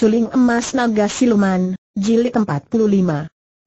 Suling Emas Naga Siluman, Jilid 45.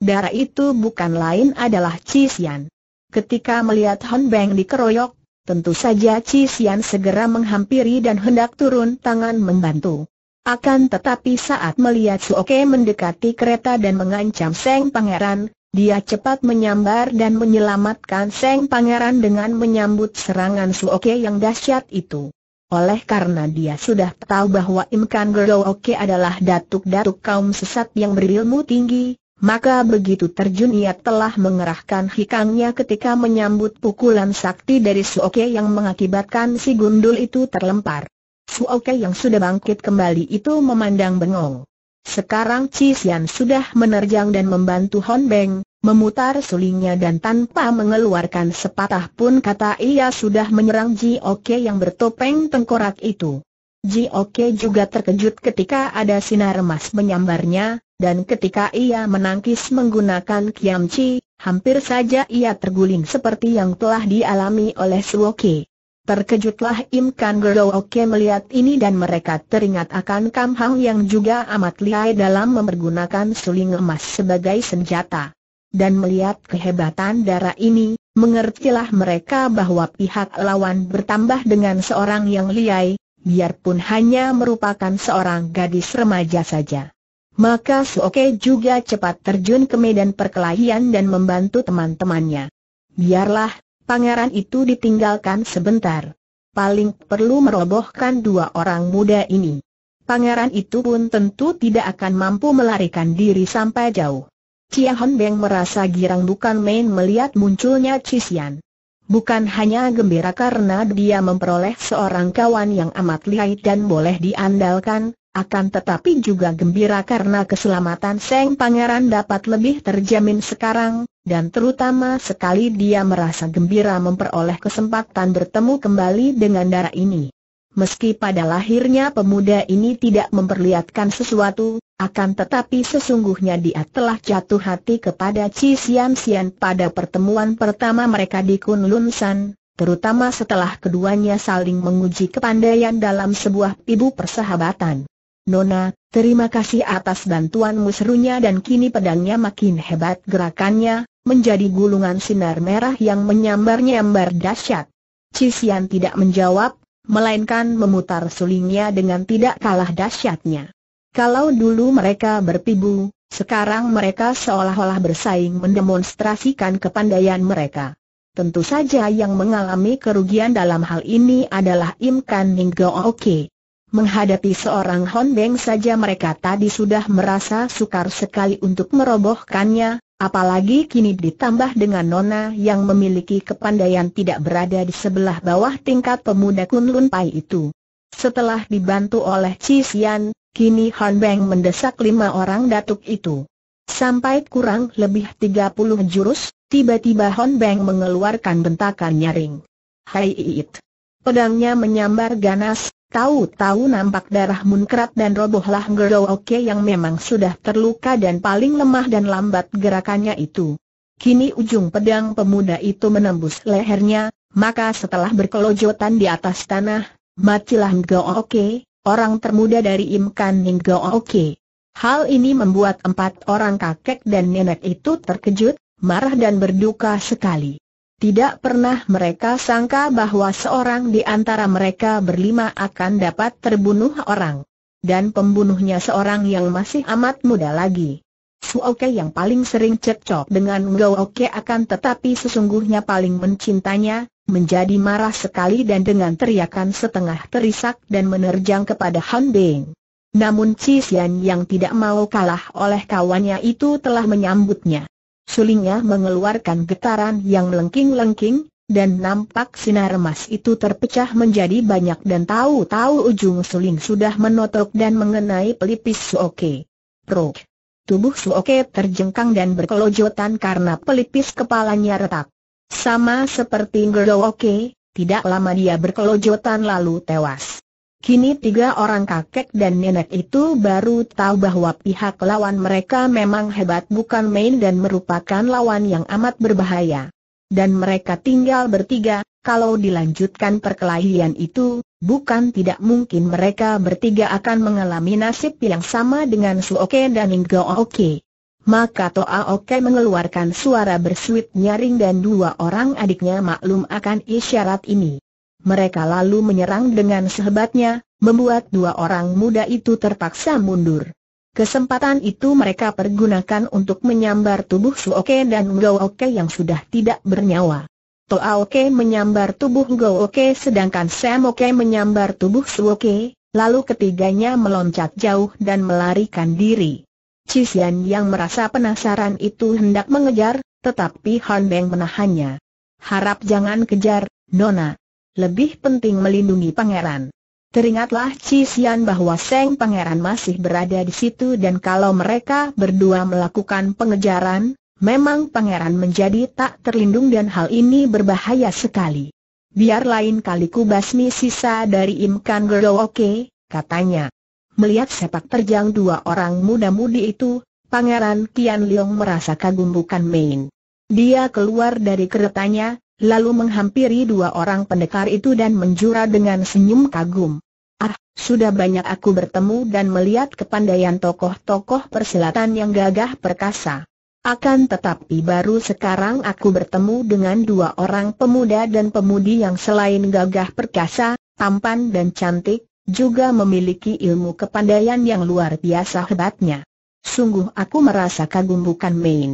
Darah itu bukan lain adalah Cisian. Ketika melihat Han Beng dikeroyok, tentu saja Cisian segera menghampiri dan hendak turun tangan membantu. Akan tetapi saat melihat Oke mendekati kereta dan mengancam Seng Pangeran, dia cepat menyambar dan menyelamatkan Seng Pangeran dengan menyambut serangan Oke yang dahsyat itu. Oleh karena dia sudah tahu bahwa Imkan Gerooke adalah datuk-datuk kaum sesat yang berilmu tinggi, maka begitu terjun ia telah mengerahkan hikangnya ketika menyambut pukulan sakti dari Suoke yang mengakibatkan si gundul itu terlempar. Suoke yang sudah bangkit kembali itu memandang bengong. Sekarang Cixian sudah menerjang dan membantu Hon Beng, memutar sulingnya dan tanpa mengeluarkan sepatah pun kata ia sudah menyerang Ji Oke yang bertopeng tengkorak itu. Ji Oke juga terkejut ketika ada sinar emas menyambarnya, dan ketika ia menangkis menggunakan kiamci, hampir saja ia terguling seperti yang telah dialami oleh Suoki. Terkejutlah Im Kan Gero Oke melihat ini dan mereka teringat akan Kam Hang yang juga amat lihai dalam mempergunakan suling emas sebagai senjata dan melihat kehebatan darah ini, mengertilah mereka bahwa pihak lawan bertambah dengan seorang yang liai, biarpun hanya merupakan seorang gadis remaja saja. Maka Suoke juga cepat terjun ke medan perkelahian dan membantu teman-temannya. Biarlah, pangeran itu ditinggalkan sebentar. Paling perlu merobohkan dua orang muda ini. Pangeran itu pun tentu tidak akan mampu melarikan diri sampai jauh. Chia Han Beng merasa girang bukan main melihat munculnya Cixian. Bukan hanya gembira karena dia memperoleh seorang kawan yang amat lihai dan boleh diandalkan, akan tetapi juga gembira karena keselamatan Seng Pangeran dapat lebih terjamin sekarang, dan terutama sekali dia merasa gembira memperoleh kesempatan bertemu kembali dengan darah ini. Meski pada lahirnya pemuda ini tidak memperlihatkan sesuatu, akan tetapi sesungguhnya dia telah jatuh hati kepada Chi Sian Sian pada pertemuan pertama mereka di Kunlun San, terutama setelah keduanya saling menguji kepandaian dalam sebuah ibu persahabatan. Nona, terima kasih atas bantuanmu serunya dan kini pedangnya makin hebat gerakannya, menjadi gulungan sinar merah yang menyambar-nyambar dahsyat. Cisian tidak menjawab, melainkan memutar sulingnya dengan tidak kalah dahsyatnya. Kalau dulu mereka bertibu, sekarang mereka seolah-olah bersaing mendemonstrasikan kepandaian mereka. Tentu saja yang mengalami kerugian dalam hal ini adalah Im Kan Ning Oke. Menghadapi seorang Hon Beng saja mereka tadi sudah merasa sukar sekali untuk merobohkannya, Apalagi kini ditambah dengan Nona yang memiliki kepandaian tidak berada di sebelah bawah tingkat pemuda Kunlun Pai itu. Setelah dibantu oleh Cisian, kini Han Beng mendesak lima orang datuk itu. Sampai kurang lebih tiga puluh jurus, tiba-tiba Hon Beng mengeluarkan bentakan nyaring. Hai it! Pedangnya menyambar ganas, Tahu-tahu nampak darah munkrat dan robohlah Gerdo Oke yang memang sudah terluka dan paling lemah dan lambat gerakannya itu. Kini ujung pedang pemuda itu menembus lehernya, maka setelah berkelojotan di atas tanah, matilah Gerdo Oke, orang termuda dari Imkan Ninggo Oke. Hal ini membuat empat orang kakek dan nenek itu terkejut, marah dan berduka sekali. Tidak pernah mereka sangka bahwa seorang di antara mereka berlima akan dapat terbunuh orang. Dan pembunuhnya seorang yang masih amat muda lagi. Suoke yang paling sering cekcok dengan Ngooke akan tetapi sesungguhnya paling mencintanya menjadi marah sekali dan dengan teriakan setengah terisak dan menerjang kepada Han Beng. Namun Cixian yang tidak mau kalah oleh kawannya itu telah menyambutnya. Sulingnya mengeluarkan getaran yang lengking lengking dan nampak sinar emas itu terpecah menjadi banyak dan tahu-tahu ujung suling sudah menotok dan mengenai pelipis Suoke. Prok. Tubuh Suoke terjengkang dan berkelojotan karena pelipis kepalanya retak. Sama seperti Oke, tidak lama dia berkelojotan lalu tewas. Kini tiga orang kakek dan nenek itu baru tahu bahwa pihak lawan mereka memang hebat bukan main dan merupakan lawan yang amat berbahaya. Dan mereka tinggal bertiga, kalau dilanjutkan perkelahian itu, bukan tidak mungkin mereka bertiga akan mengalami nasib yang sama dengan Suoke dan Inggo Oke. Maka Toa Oke mengeluarkan suara bersuit nyaring dan dua orang adiknya maklum akan isyarat ini. Mereka lalu menyerang dengan sehebatnya, membuat dua orang muda itu terpaksa mundur. Kesempatan itu mereka pergunakan untuk menyambar tubuh Suoke dan Gooke yang sudah tidak bernyawa. Toaoke menyambar tubuh Gooke sedangkan Samoke menyambar tubuh Suoke, lalu ketiganya meloncat jauh dan melarikan diri. Cisian yang merasa penasaran itu hendak mengejar, tetapi Han menahannya. Harap jangan kejar, Nona lebih penting melindungi pangeran. Teringatlah Cisian bahwa Seng Pangeran masih berada di situ dan kalau mereka berdua melakukan pengejaran, memang Pangeran menjadi tak terlindung dan hal ini berbahaya sekali. Biar lain kali kubasmi sisa dari Imkan Gero Oke, katanya. Melihat sepak terjang dua orang muda-mudi itu, Pangeran Kian Leong merasa kagum bukan main. Dia keluar dari keretanya, lalu menghampiri dua orang pendekar itu dan menjura dengan senyum kagum. Ah, sudah banyak aku bertemu dan melihat kepandaian tokoh-tokoh persilatan yang gagah perkasa. Akan tetapi baru sekarang aku bertemu dengan dua orang pemuda dan pemudi yang selain gagah perkasa, tampan dan cantik, juga memiliki ilmu kepandaian yang luar biasa hebatnya. Sungguh aku merasa kagum bukan main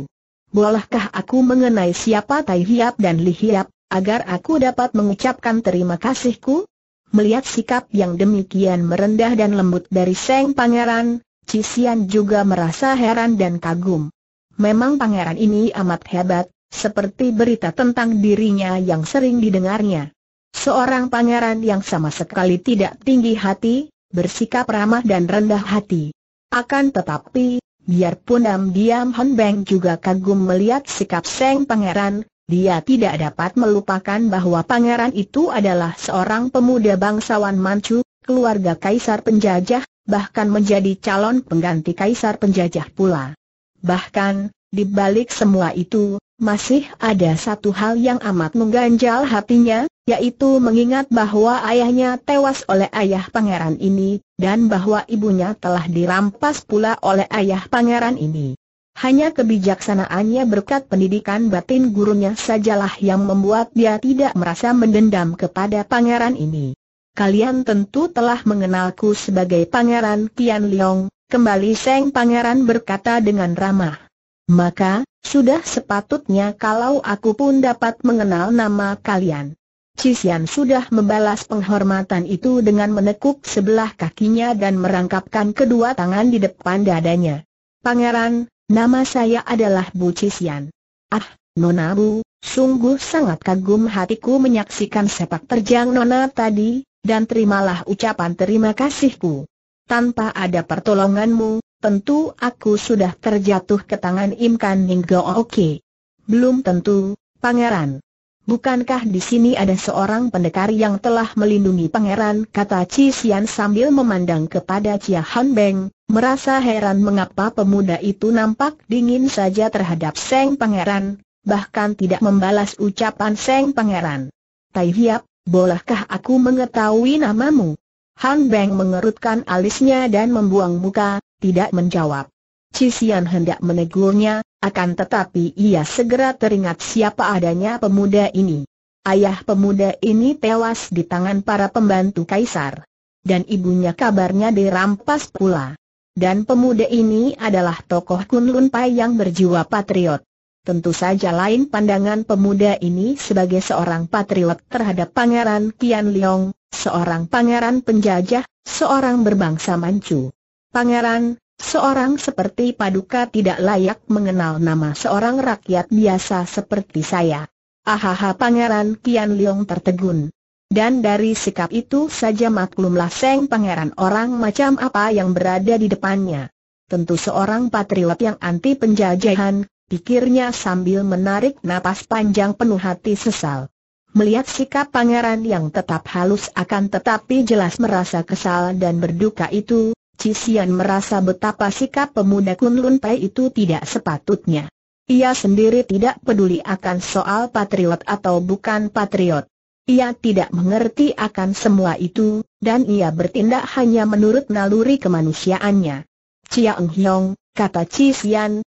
bolehkah aku mengenai siapa Tai Hiap dan Li Hiap, agar aku dapat mengucapkan terima kasihku? Melihat sikap yang demikian merendah dan lembut dari Seng Pangeran, Cisian juga merasa heran dan kagum. Memang pangeran ini amat hebat, seperti berita tentang dirinya yang sering didengarnya. Seorang pangeran yang sama sekali tidak tinggi hati, bersikap ramah dan rendah hati. Akan tetapi, Biarpun diam-diam Han Beng juga kagum melihat sikap Seng Pangeran, dia tidak dapat melupakan bahwa pangeran itu adalah seorang pemuda bangsawan Manchu, keluarga kaisar penjajah, bahkan menjadi calon pengganti kaisar penjajah pula. Bahkan, di balik semua itu, masih ada satu hal yang amat mengganjal hatinya, yaitu mengingat bahwa ayahnya tewas oleh ayah pangeran ini, dan bahwa ibunya telah dirampas pula oleh ayah pangeran ini. Hanya kebijaksanaannya berkat pendidikan batin gurunya sajalah yang membuat dia tidak merasa mendendam kepada pangeran ini. Kalian tentu telah mengenalku sebagai Pangeran Tian Liong, kembali Seng Pangeran berkata dengan ramah. Maka, sudah sepatutnya kalau aku pun dapat mengenal nama kalian. Cisian sudah membalas penghormatan itu dengan menekuk sebelah kakinya dan merangkapkan kedua tangan di depan dadanya. Pangeran, nama saya adalah Bu Cisian. Ah, Nona Bu, sungguh sangat kagum hatiku menyaksikan sepak terjang Nona tadi, dan terimalah ucapan terima kasihku. Tanpa ada pertolonganmu, tentu aku sudah terjatuh ke tangan Imkan Ninggo Oke. Belum tentu, pangeran. Bukankah di sini ada seorang pendekar yang telah melindungi pangeran? Kata Chi Xian sambil memandang kepada Chia Han Beng, merasa heran mengapa pemuda itu nampak dingin saja terhadap Seng Pangeran, bahkan tidak membalas ucapan Seng Pangeran. Tai Hiap, bolehkah aku mengetahui namamu? Han Beng mengerutkan alisnya dan membuang muka, tidak menjawab. Cixian hendak menegurnya, akan tetapi ia segera teringat siapa adanya pemuda ini. Ayah pemuda ini tewas di tangan para pembantu kaisar. Dan ibunya kabarnya dirampas pula. Dan pemuda ini adalah tokoh Kunlun Pai yang berjiwa patriot. Tentu saja lain pandangan pemuda ini sebagai seorang patriot terhadap pangeran Qian Leong, seorang pangeran penjajah, seorang berbangsa Manchu. Pangeran, seorang seperti Paduka tidak layak mengenal nama seorang rakyat biasa seperti saya. Ahaha Pangeran Kian Leong tertegun. Dan dari sikap itu saja maklumlah Seng Pangeran orang macam apa yang berada di depannya. Tentu seorang patriot yang anti penjajahan, pikirnya sambil menarik napas panjang penuh hati sesal. Melihat sikap pangeran yang tetap halus akan tetapi jelas merasa kesal dan berduka itu, Cisian merasa betapa sikap pemuda Kunlun Pai itu tidak sepatutnya. Ia sendiri tidak peduli akan soal patriot atau bukan patriot. Ia tidak mengerti akan semua itu, dan ia bertindak hanya menurut naluri kemanusiaannya. Chiang Hiong, kata Chi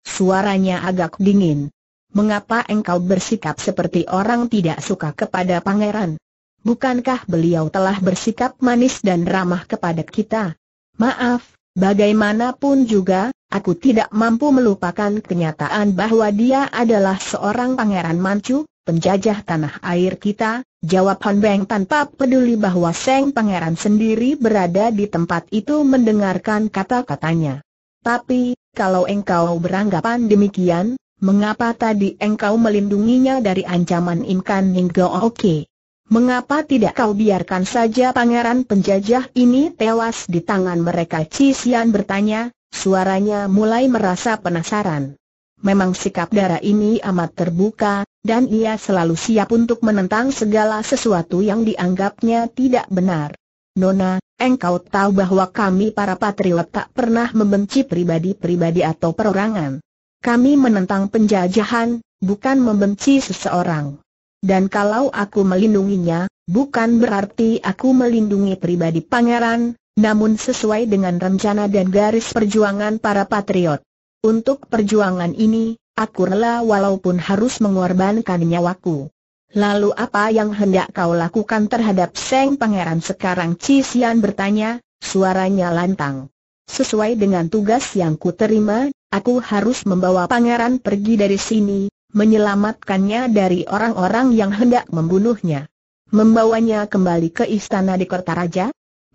suaranya agak dingin. Mengapa engkau bersikap seperti orang tidak suka kepada pangeran? Bukankah beliau telah bersikap manis dan ramah kepada kita? Maaf, bagaimanapun juga, aku tidak mampu melupakan kenyataan bahwa dia adalah seorang pangeran mancu, penjajah tanah air kita, jawab Han Beng tanpa peduli bahwa Seng Pangeran sendiri berada di tempat itu mendengarkan kata-katanya. Tapi, kalau engkau beranggapan demikian, mengapa tadi engkau melindunginya dari ancaman Imkan Ninggo Oke? Mengapa tidak kau biarkan saja pangeran penjajah ini tewas di tangan mereka? Cisian bertanya, suaranya mulai merasa penasaran. Memang sikap darah ini amat terbuka, dan ia selalu siap untuk menentang segala sesuatu yang dianggapnya tidak benar. Nona, engkau tahu bahwa kami para patriot tak pernah membenci pribadi-pribadi atau perorangan. Kami menentang penjajahan, bukan membenci seseorang. Dan kalau aku melindunginya, bukan berarti aku melindungi pribadi pangeran, namun sesuai dengan rencana dan garis perjuangan para patriot. Untuk perjuangan ini, aku rela walaupun harus mengorbankan nyawaku. Lalu apa yang hendak kau lakukan terhadap Seng Pangeran sekarang? Cisian bertanya, suaranya lantang. Sesuai dengan tugas yang kuterima, aku harus membawa pangeran pergi dari sini, menyelamatkannya dari orang-orang yang hendak membunuhnya. Membawanya kembali ke istana di kota raja.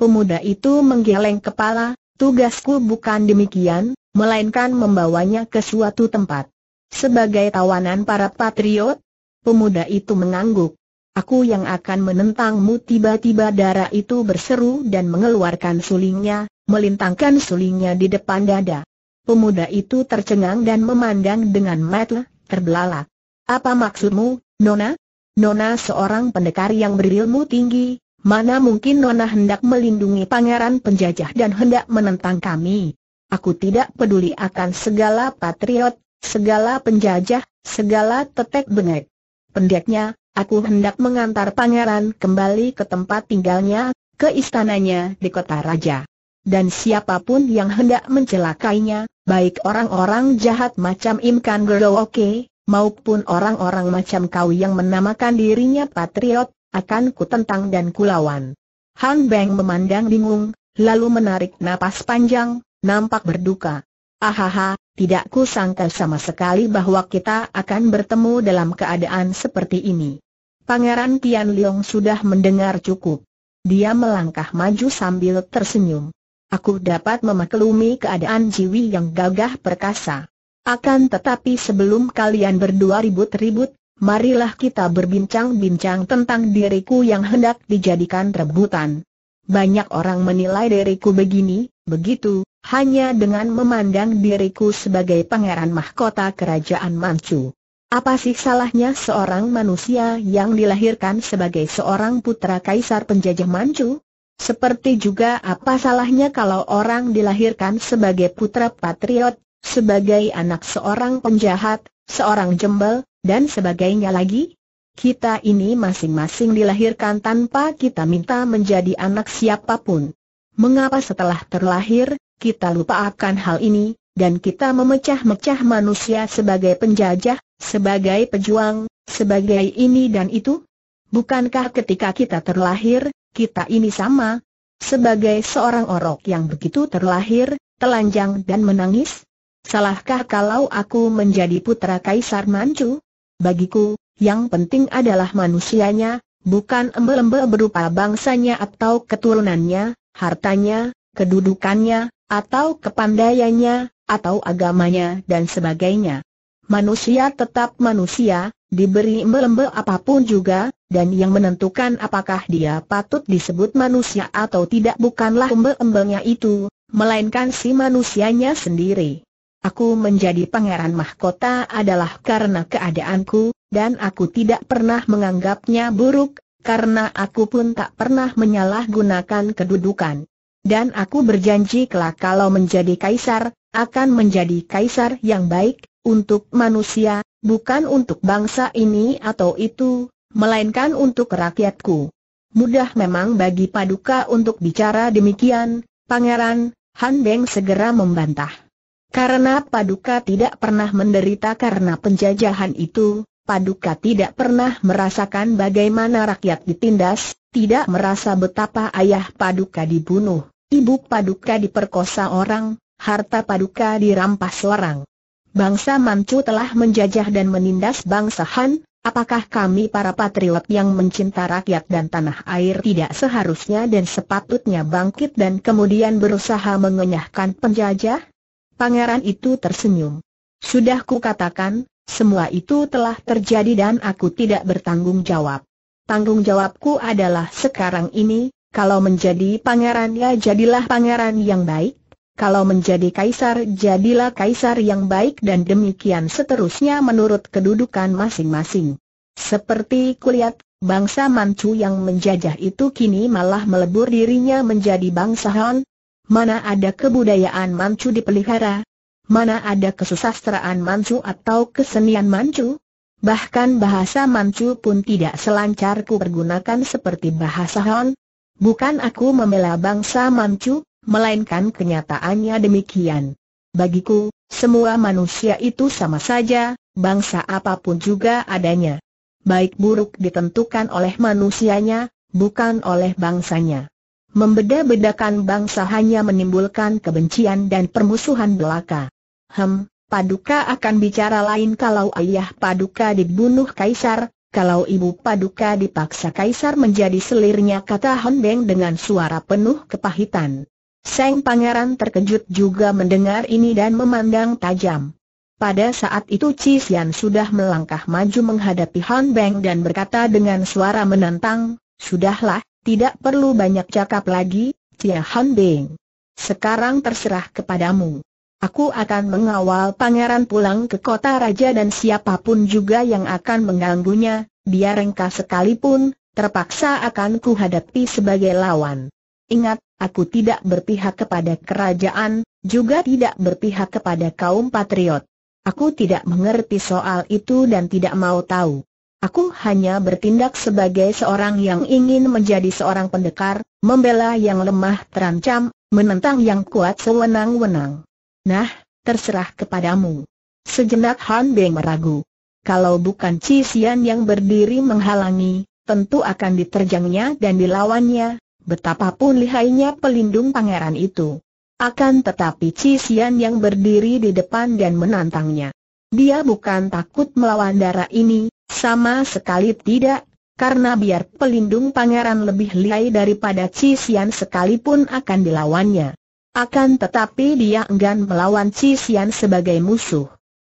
Pemuda itu menggeleng kepala, tugasku bukan demikian, melainkan membawanya ke suatu tempat. Sebagai tawanan para patriot, pemuda itu mengangguk. Aku yang akan menentangmu tiba-tiba darah itu berseru dan mengeluarkan sulingnya, melintangkan sulingnya di depan dada. Pemuda itu tercengang dan memandang dengan mata terbelalak. Apa maksudmu, Nona? Nona seorang pendekar yang berilmu tinggi, mana mungkin Nona hendak melindungi pangeran penjajah dan hendak menentang kami? Aku tidak peduli akan segala patriot, segala penjajah, segala tetek bengek. Pendeknya, aku hendak mengantar pangeran kembali ke tempat tinggalnya, ke istananya di kota raja dan siapapun yang hendak mencelakainya, baik orang-orang jahat macam Imkan Gerooke, maupun orang-orang macam kau yang menamakan dirinya patriot, akan kutentang dan kulawan. Han Beng memandang bingung, lalu menarik napas panjang, nampak berduka. Ahaha, tidak ku sangka sama sekali bahwa kita akan bertemu dalam keadaan seperti ini. Pangeran Tian Leong sudah mendengar cukup. Dia melangkah maju sambil tersenyum. Aku dapat memaklumi keadaan Jiwi yang gagah perkasa. Akan tetapi sebelum kalian berdua ribut-ribut, marilah kita berbincang-bincang tentang diriku yang hendak dijadikan rebutan. Banyak orang menilai diriku begini, begitu, hanya dengan memandang diriku sebagai pangeran mahkota kerajaan Manchu. Apa sih salahnya seorang manusia yang dilahirkan sebagai seorang putra kaisar penjajah Manchu? Seperti juga apa salahnya kalau orang dilahirkan sebagai putra patriot, sebagai anak seorang penjahat, seorang jembel, dan sebagainya lagi? Kita ini masing-masing dilahirkan tanpa kita minta menjadi anak siapapun. Mengapa setelah terlahir, kita lupa akan hal ini, dan kita memecah-mecah manusia sebagai penjajah, sebagai pejuang, sebagai ini dan itu? Bukankah ketika kita terlahir, kita ini sama? Sebagai seorang orok yang begitu terlahir, telanjang dan menangis? Salahkah kalau aku menjadi putra Kaisar Manchu? Bagiku, yang penting adalah manusianya, bukan embel-embel berupa bangsanya atau keturunannya, hartanya, kedudukannya, atau kepandaiannya, atau agamanya dan sebagainya. Manusia tetap manusia, diberi embel-embel apapun juga, dan yang menentukan apakah dia patut disebut manusia atau tidak bukanlah embel-embelnya itu, melainkan si manusianya sendiri. Aku menjadi pangeran mahkota adalah karena keadaanku, dan aku tidak pernah menganggapnya buruk, karena aku pun tak pernah menyalahgunakan kedudukan. Dan aku berjanji kelak kalau menjadi kaisar, akan menjadi kaisar yang baik, untuk manusia, bukan untuk bangsa ini atau itu, melainkan untuk rakyatku. Mudah memang bagi Paduka untuk bicara demikian, Pangeran, Han Beng segera membantah. Karena Paduka tidak pernah menderita karena penjajahan itu, Paduka tidak pernah merasakan bagaimana rakyat ditindas, tidak merasa betapa ayah Paduka dibunuh, ibu Paduka diperkosa orang, harta Paduka dirampas orang. Bangsa Manchu telah menjajah dan menindas bangsa Han, Apakah kami para patriot yang mencinta rakyat dan tanah air tidak seharusnya dan sepatutnya bangkit dan kemudian berusaha mengenyahkan penjajah? Pangeran itu tersenyum. Sudah kukatakan, semua itu telah terjadi dan aku tidak bertanggung jawab. Tanggung jawabku adalah sekarang ini, kalau menjadi pangeran ya jadilah pangeran yang baik, kalau menjadi kaisar jadilah kaisar yang baik dan demikian seterusnya menurut kedudukan masing-masing. Seperti kulihat, bangsa Manchu yang menjajah itu kini malah melebur dirinya menjadi bangsa Han. Mana ada kebudayaan Manchu dipelihara? Mana ada kesusastraan Manchu atau kesenian Manchu? Bahkan bahasa Manchu pun tidak selancar ku seperti bahasa Han. Bukan aku membela bangsa Manchu, melainkan kenyataannya demikian. Bagiku, semua manusia itu sama saja, bangsa apapun juga adanya. Baik buruk ditentukan oleh manusianya, bukan oleh bangsanya. Membeda-bedakan bangsa hanya menimbulkan kebencian dan permusuhan belaka. Hem, Paduka akan bicara lain kalau ayah Paduka dibunuh Kaisar, kalau ibu Paduka dipaksa Kaisar menjadi selirnya kata Hondeng dengan suara penuh kepahitan. Seng Pangeran terkejut juga mendengar ini dan memandang tajam. Pada saat itu Xian sudah melangkah maju menghadapi Han Beng dan berkata dengan suara menantang, Sudahlah, tidak perlu banyak cakap lagi, Cia Han Beng. Sekarang terserah kepadamu. Aku akan mengawal pangeran pulang ke kota raja dan siapapun juga yang akan mengganggunya, biar engkau sekalipun, terpaksa akan kuhadapi sebagai lawan. Ingat, Aku tidak berpihak kepada kerajaan, juga tidak berpihak kepada kaum patriot. Aku tidak mengerti soal itu dan tidak mau tahu. Aku hanya bertindak sebagai seorang yang ingin menjadi seorang pendekar, membela yang lemah terancam, menentang yang kuat sewenang-wenang. Nah, terserah kepadamu. Sejenak Han Beng meragu. Kalau bukan Cixian yang berdiri menghalangi, tentu akan diterjangnya dan dilawannya, betapapun lihainya pelindung pangeran itu. Akan tetapi Cisian yang berdiri di depan dan menantangnya. Dia bukan takut melawan darah ini, sama sekali tidak, karena biar pelindung pangeran lebih lihai daripada Cisian sekalipun akan dilawannya. Akan tetapi dia enggan melawan Cisian sebagai musuh.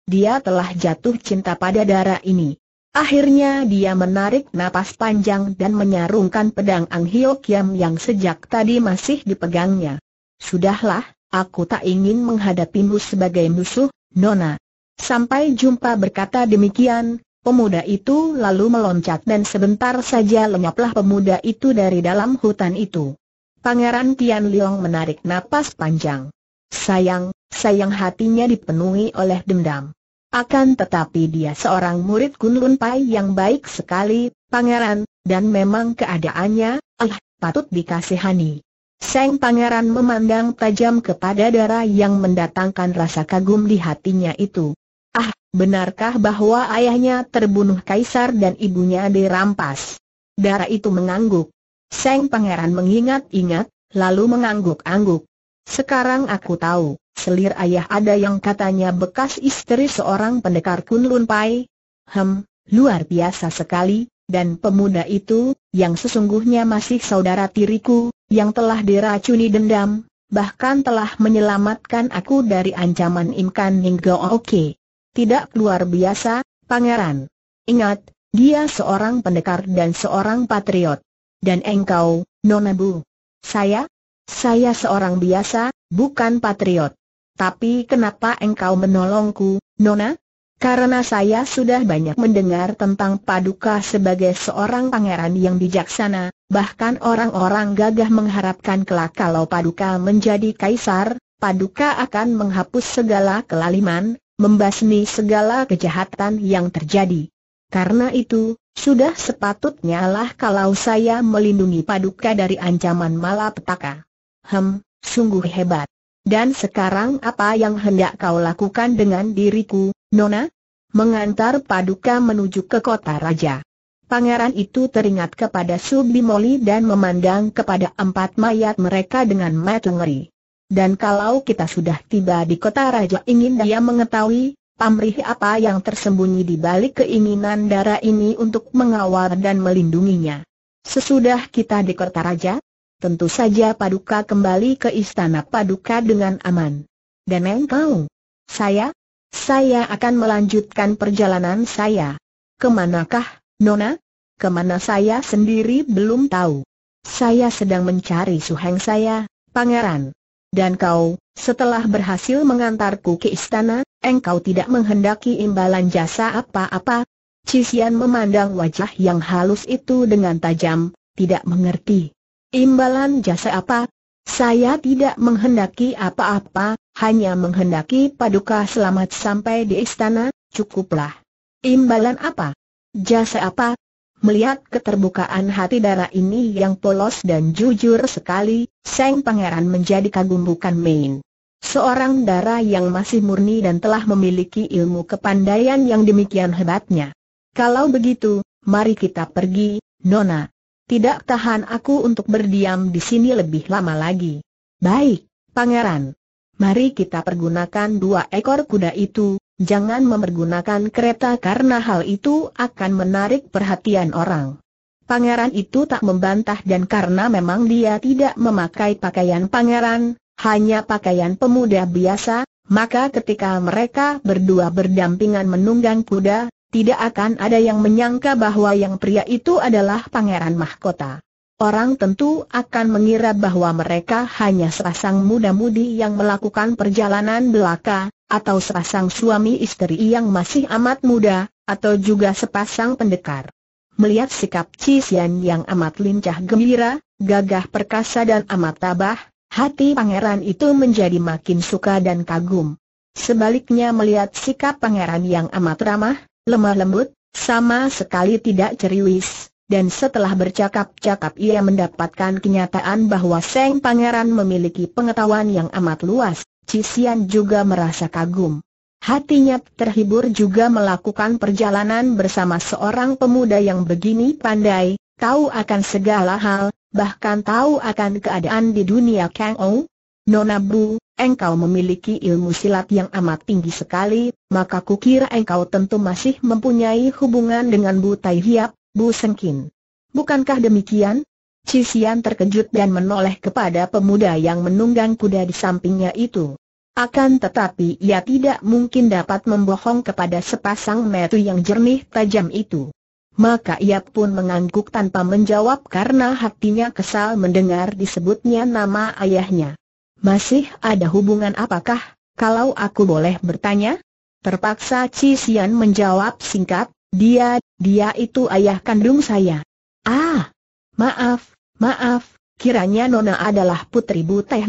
Dia telah jatuh cinta pada darah ini. Akhirnya dia menarik napas panjang dan menyarungkan pedang Ang Hyo Kiam yang sejak tadi masih dipegangnya. Sudahlah, aku tak ingin menghadapimu sebagai musuh, Nona. Sampai jumpa berkata demikian, pemuda itu lalu meloncat dan sebentar saja lenyaplah pemuda itu dari dalam hutan itu. Pangeran Tian Liong menarik napas panjang. Sayang, sayang hatinya dipenuhi oleh dendam. Akan tetapi dia seorang murid Kunlun Pai yang baik sekali, pangeran, dan memang keadaannya, eh, patut dikasihani. Seng pangeran memandang tajam kepada darah yang mendatangkan rasa kagum di hatinya itu. Ah, benarkah bahwa ayahnya terbunuh kaisar dan ibunya dirampas? Darah itu mengangguk. Seng pangeran mengingat-ingat, lalu mengangguk-angguk. Sekarang aku tahu, selir ayah ada yang katanya bekas istri seorang pendekar Kunlun Pai. Hem, luar biasa sekali, dan pemuda itu, yang sesungguhnya masih saudara tiriku, yang telah diracuni dendam, bahkan telah menyelamatkan aku dari ancaman Imkan hingga Oke. Tidak luar biasa, pangeran. Ingat, dia seorang pendekar dan seorang patriot. Dan engkau, nona bu, Saya, saya seorang biasa, bukan patriot. Tapi kenapa engkau menolongku, Nona? Karena saya sudah banyak mendengar tentang Paduka sebagai seorang pangeran yang bijaksana, bahkan orang-orang gagah mengharapkan kelak kalau Paduka menjadi kaisar, Paduka akan menghapus segala kelaliman, membasmi segala kejahatan yang terjadi. Karena itu, sudah sepatutnya lah kalau saya melindungi Paduka dari ancaman malapetaka. Hem, sungguh hebat. Dan sekarang apa yang hendak kau lakukan dengan diriku, Nona? Mengantar Paduka menuju ke kota raja. Pangeran itu teringat kepada Sublimoli dan memandang kepada empat mayat mereka dengan mata ngeri. Dan kalau kita sudah tiba di kota raja ingin dia mengetahui, pamrih apa yang tersembunyi di balik keinginan darah ini untuk mengawal dan melindunginya. Sesudah kita di kota raja, tentu saja Paduka kembali ke istana Paduka dengan aman. Dan engkau? Saya? Saya akan melanjutkan perjalanan saya. Kemanakah, Nona? Kemana saya sendiri belum tahu. Saya sedang mencari suheng saya, pangeran. Dan kau, setelah berhasil mengantarku ke istana, engkau tidak menghendaki imbalan jasa apa-apa. Cisian memandang wajah yang halus itu dengan tajam, tidak mengerti. Imbalan jasa apa? Saya tidak menghendaki apa-apa, hanya menghendaki Paduka selamat sampai di istana, cukuplah. Imbalan apa? Jasa apa? Melihat keterbukaan hati darah ini yang polos dan jujur sekali, Seng Pangeran menjadi kagum bukan main. Seorang darah yang masih murni dan telah memiliki ilmu kepandaian yang demikian hebatnya. Kalau begitu, mari kita pergi, Nona. Tidak tahan aku untuk berdiam di sini lebih lama lagi. Baik, pangeran. Mari kita pergunakan dua ekor kuda itu, jangan memergunakan kereta karena hal itu akan menarik perhatian orang. Pangeran itu tak membantah dan karena memang dia tidak memakai pakaian pangeran, hanya pakaian pemuda biasa, maka ketika mereka berdua berdampingan menunggang kuda, tidak akan ada yang menyangka bahwa yang pria itu adalah pangeran mahkota. Orang tentu akan mengira bahwa mereka hanya serasang muda-mudi yang melakukan perjalanan belaka, atau serasang suami istri yang masih amat muda, atau juga sepasang pendekar. Melihat sikap Cisian yang amat lincah gembira, gagah perkasa dan amat tabah, hati pangeran itu menjadi makin suka dan kagum. Sebaliknya melihat sikap pangeran yang amat ramah, lemah lembut, sama sekali tidak ceriwis, dan setelah bercakap-cakap ia mendapatkan kenyataan bahwa Seng Pangeran memiliki pengetahuan yang amat luas, Cixian juga merasa kagum. Hatinya terhibur juga melakukan perjalanan bersama seorang pemuda yang begini pandai, tahu akan segala hal, bahkan tahu akan keadaan di dunia Kang Ou, Nona Bu, engkau memiliki ilmu silat yang amat tinggi sekali, maka kukira engkau tentu masih mempunyai hubungan dengan Bu Tai Hiap, Bu Sengkin. Bukankah demikian? Cisian terkejut dan menoleh kepada pemuda yang menunggang kuda di sampingnya itu. Akan tetapi ia tidak mungkin dapat membohong kepada sepasang metu yang jernih tajam itu. Maka ia pun mengangguk tanpa menjawab karena hatinya kesal mendengar disebutnya nama ayahnya. Masih ada hubungan apakah, kalau aku boleh bertanya? Terpaksa Cisian menjawab singkat, dia, dia itu ayah kandung saya. Ah, maaf, maaf, kiranya Nona adalah putri Bu Teh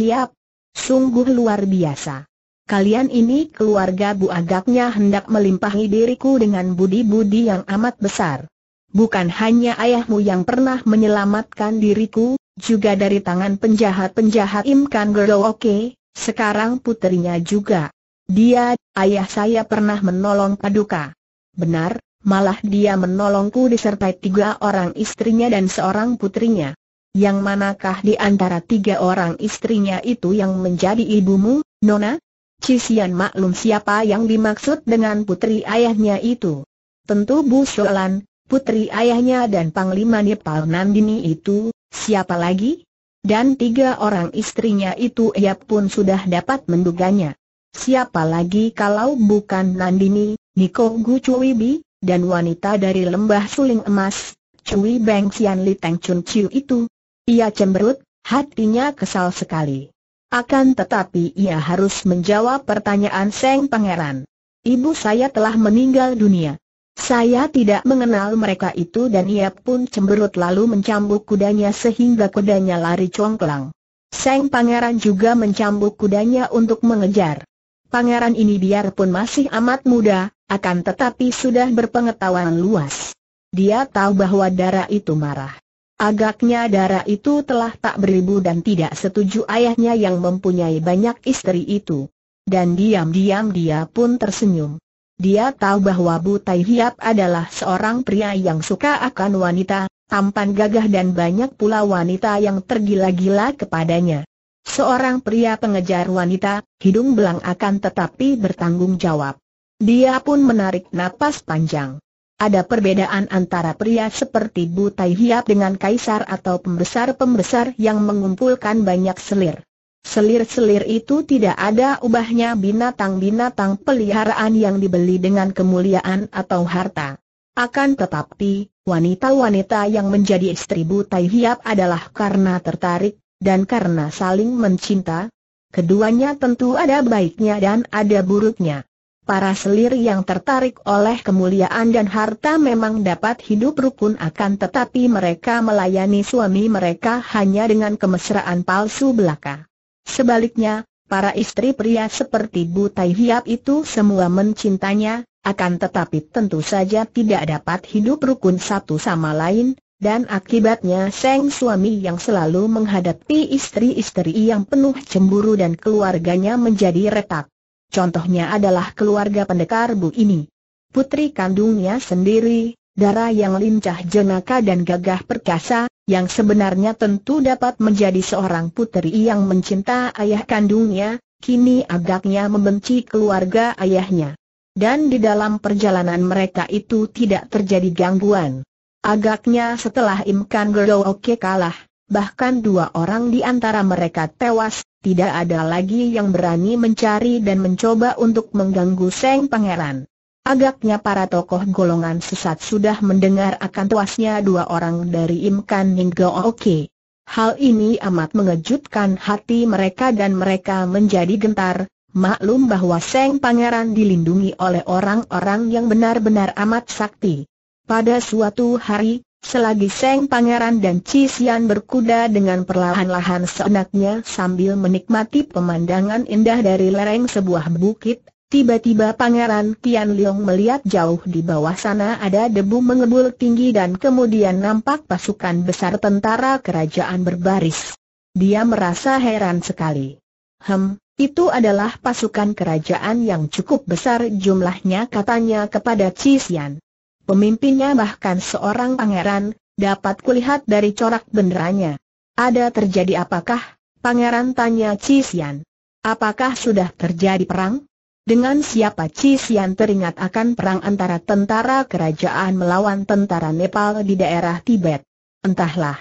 Sungguh luar biasa. Kalian ini keluarga Bu agaknya hendak melimpahi diriku dengan budi-budi yang amat besar. Bukan hanya ayahmu yang pernah menyelamatkan diriku, juga dari tangan penjahat-penjahat Imkan Gero Oke, sekarang putrinya juga. Dia, ayah saya pernah menolong Paduka. Benar, malah dia menolongku disertai tiga orang istrinya dan seorang putrinya. Yang manakah di antara tiga orang istrinya itu yang menjadi ibumu, Nona? Cisian maklum siapa yang dimaksud dengan putri ayahnya itu. Tentu Bu Sholan, putri ayahnya dan Panglima Nepal Nandini itu, Siapa lagi? Dan tiga orang istrinya itu ia pun sudah dapat menduganya. Siapa lagi kalau bukan Nandini, Niko Gu Bi, dan wanita dari lembah suling emas, Cui Beng Xian Li Teng Chun Chiu itu. Ia cemberut, hatinya kesal sekali. Akan tetapi ia harus menjawab pertanyaan Seng Pangeran. Ibu saya telah meninggal dunia. Saya tidak mengenal mereka itu dan ia pun cemberut lalu mencambuk kudanya sehingga kudanya lari congklang. Seng pangeran juga mencambuk kudanya untuk mengejar. Pangeran ini biarpun masih amat muda, akan tetapi sudah berpengetahuan luas. Dia tahu bahwa darah itu marah. Agaknya darah itu telah tak beribu dan tidak setuju ayahnya yang mempunyai banyak istri itu. Dan diam-diam dia pun tersenyum. Dia tahu bahwa Butai Hiap adalah seorang pria yang suka akan wanita, tampan gagah dan banyak pula wanita yang tergila-gila kepadanya. Seorang pria pengejar wanita, hidung belang akan tetapi bertanggung jawab. Dia pun menarik napas panjang. Ada perbedaan antara pria seperti Butai Hiap dengan kaisar atau pembesar-pembesar yang mengumpulkan banyak selir. Selir-selir itu tidak ada ubahnya binatang-binatang peliharaan yang dibeli dengan kemuliaan atau harta. Akan tetapi, wanita-wanita yang menjadi istri Butai Hiap adalah karena tertarik, dan karena saling mencinta. Keduanya tentu ada baiknya dan ada buruknya. Para selir yang tertarik oleh kemuliaan dan harta memang dapat hidup rukun akan tetapi mereka melayani suami mereka hanya dengan kemesraan palsu belaka. Sebaliknya, para istri pria seperti Bu Tai Hiap itu semua mencintanya, akan tetapi tentu saja tidak dapat hidup rukun satu sama lain, dan akibatnya Seng suami yang selalu menghadapi istri-istri yang penuh cemburu dan keluarganya menjadi retak. Contohnya adalah keluarga pendekar Bu ini. Putri kandungnya sendiri, darah yang lincah jenaka dan gagah perkasa, yang sebenarnya tentu dapat menjadi seorang puteri yang mencinta ayah kandungnya, kini agaknya membenci keluarga ayahnya. Dan di dalam perjalanan mereka itu tidak terjadi gangguan. Agaknya setelah Imkan Gerdo Oke kalah, bahkan dua orang di antara mereka tewas, tidak ada lagi yang berani mencari dan mencoba untuk mengganggu Seng Pangeran. Agaknya para tokoh golongan sesat sudah mendengar akan tuasnya dua orang dari Imkan hingga Oke. Hal ini amat mengejutkan hati mereka dan mereka menjadi gentar, maklum bahwa Seng Pangeran dilindungi oleh orang-orang yang benar-benar amat sakti. Pada suatu hari, Selagi Seng Pangeran dan Cisian berkuda dengan perlahan-lahan seenaknya sambil menikmati pemandangan indah dari lereng sebuah bukit, Tiba-tiba Pangeran Tian Leong melihat jauh di bawah sana ada debu mengebul tinggi dan kemudian nampak pasukan besar tentara kerajaan berbaris. Dia merasa heran sekali. Hem, itu adalah pasukan kerajaan yang cukup besar jumlahnya katanya kepada Cisian. Pemimpinnya bahkan seorang pangeran, dapat kulihat dari corak benderanya. Ada terjadi apakah? Pangeran tanya Cisian. Apakah sudah terjadi perang? Dengan siapa Cisian teringat akan perang antara tentara kerajaan melawan tentara Nepal di daerah Tibet. Entahlah.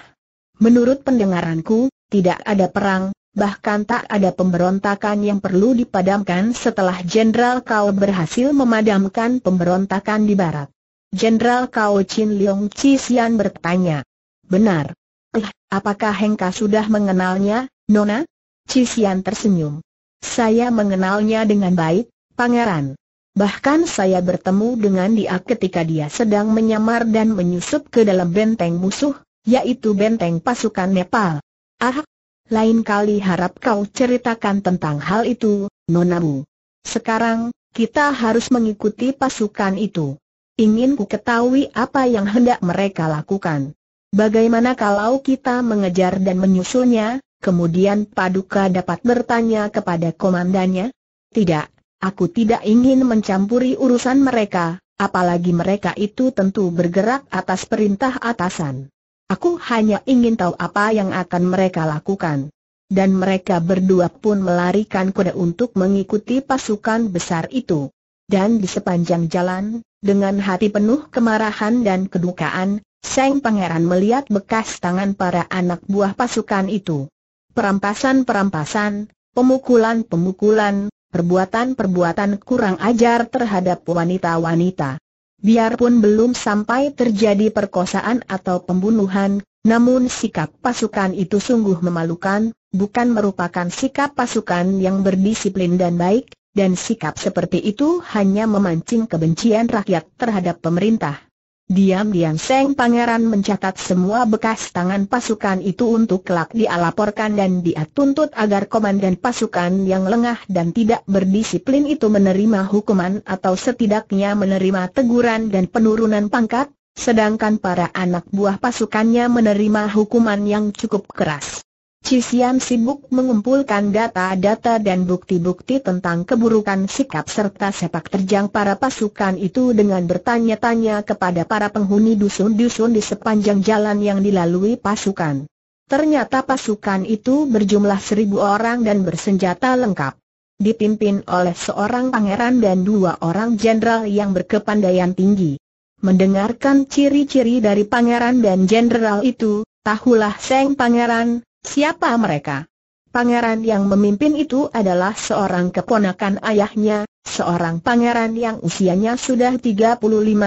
Menurut pendengaranku, tidak ada perang, bahkan tak ada pemberontakan yang perlu dipadamkan setelah Jenderal Kau berhasil memadamkan pemberontakan di barat. Jenderal Kau Chin Leong Cisian bertanya. Benar. Eh, apakah Hengka sudah mengenalnya, Nona? Cisian tersenyum. Saya mengenalnya dengan baik, Pangeran. Bahkan saya bertemu dengan dia ketika dia sedang menyamar dan menyusup ke dalam benteng musuh, yaitu benteng pasukan Nepal. Ah, lain kali harap kau ceritakan tentang hal itu, Nonabu. Sekarang, kita harus mengikuti pasukan itu. Ingin ku ketahui apa yang hendak mereka lakukan. Bagaimana kalau kita mengejar dan menyusulnya, kemudian Paduka dapat bertanya kepada komandannya? Tidak, Aku tidak ingin mencampuri urusan mereka, apalagi mereka itu tentu bergerak atas perintah atasan. Aku hanya ingin tahu apa yang akan mereka lakukan. Dan mereka berdua pun melarikan kuda untuk mengikuti pasukan besar itu. Dan di sepanjang jalan, dengan hati penuh kemarahan dan kedukaan, Seng Pangeran melihat bekas tangan para anak buah pasukan itu. Perampasan-perampasan, pemukulan-pemukulan, perbuatan-perbuatan kurang ajar terhadap wanita-wanita. Biarpun belum sampai terjadi perkosaan atau pembunuhan, namun sikap pasukan itu sungguh memalukan, bukan merupakan sikap pasukan yang berdisiplin dan baik, dan sikap seperti itu hanya memancing kebencian rakyat terhadap pemerintah. Diam-diam Seng Pangeran mencatat semua bekas tangan pasukan itu untuk kelak dialaporkan dan dia tuntut agar komandan pasukan yang lengah dan tidak berdisiplin itu menerima hukuman atau setidaknya menerima teguran dan penurunan pangkat, sedangkan para anak buah pasukannya menerima hukuman yang cukup keras. Cisiam sibuk mengumpulkan data-data dan bukti-bukti tentang keburukan sikap serta sepak terjang para pasukan itu dengan bertanya-tanya kepada para penghuni dusun-dusun di sepanjang jalan yang dilalui pasukan. Ternyata pasukan itu berjumlah seribu orang dan bersenjata lengkap. Dipimpin oleh seorang pangeran dan dua orang jenderal yang berkepandaian tinggi. Mendengarkan ciri-ciri dari pangeran dan jenderal itu, tahulah Seng Pangeran, Siapa mereka? Pangeran yang memimpin itu adalah seorang keponakan ayahnya, seorang pangeran yang usianya sudah 35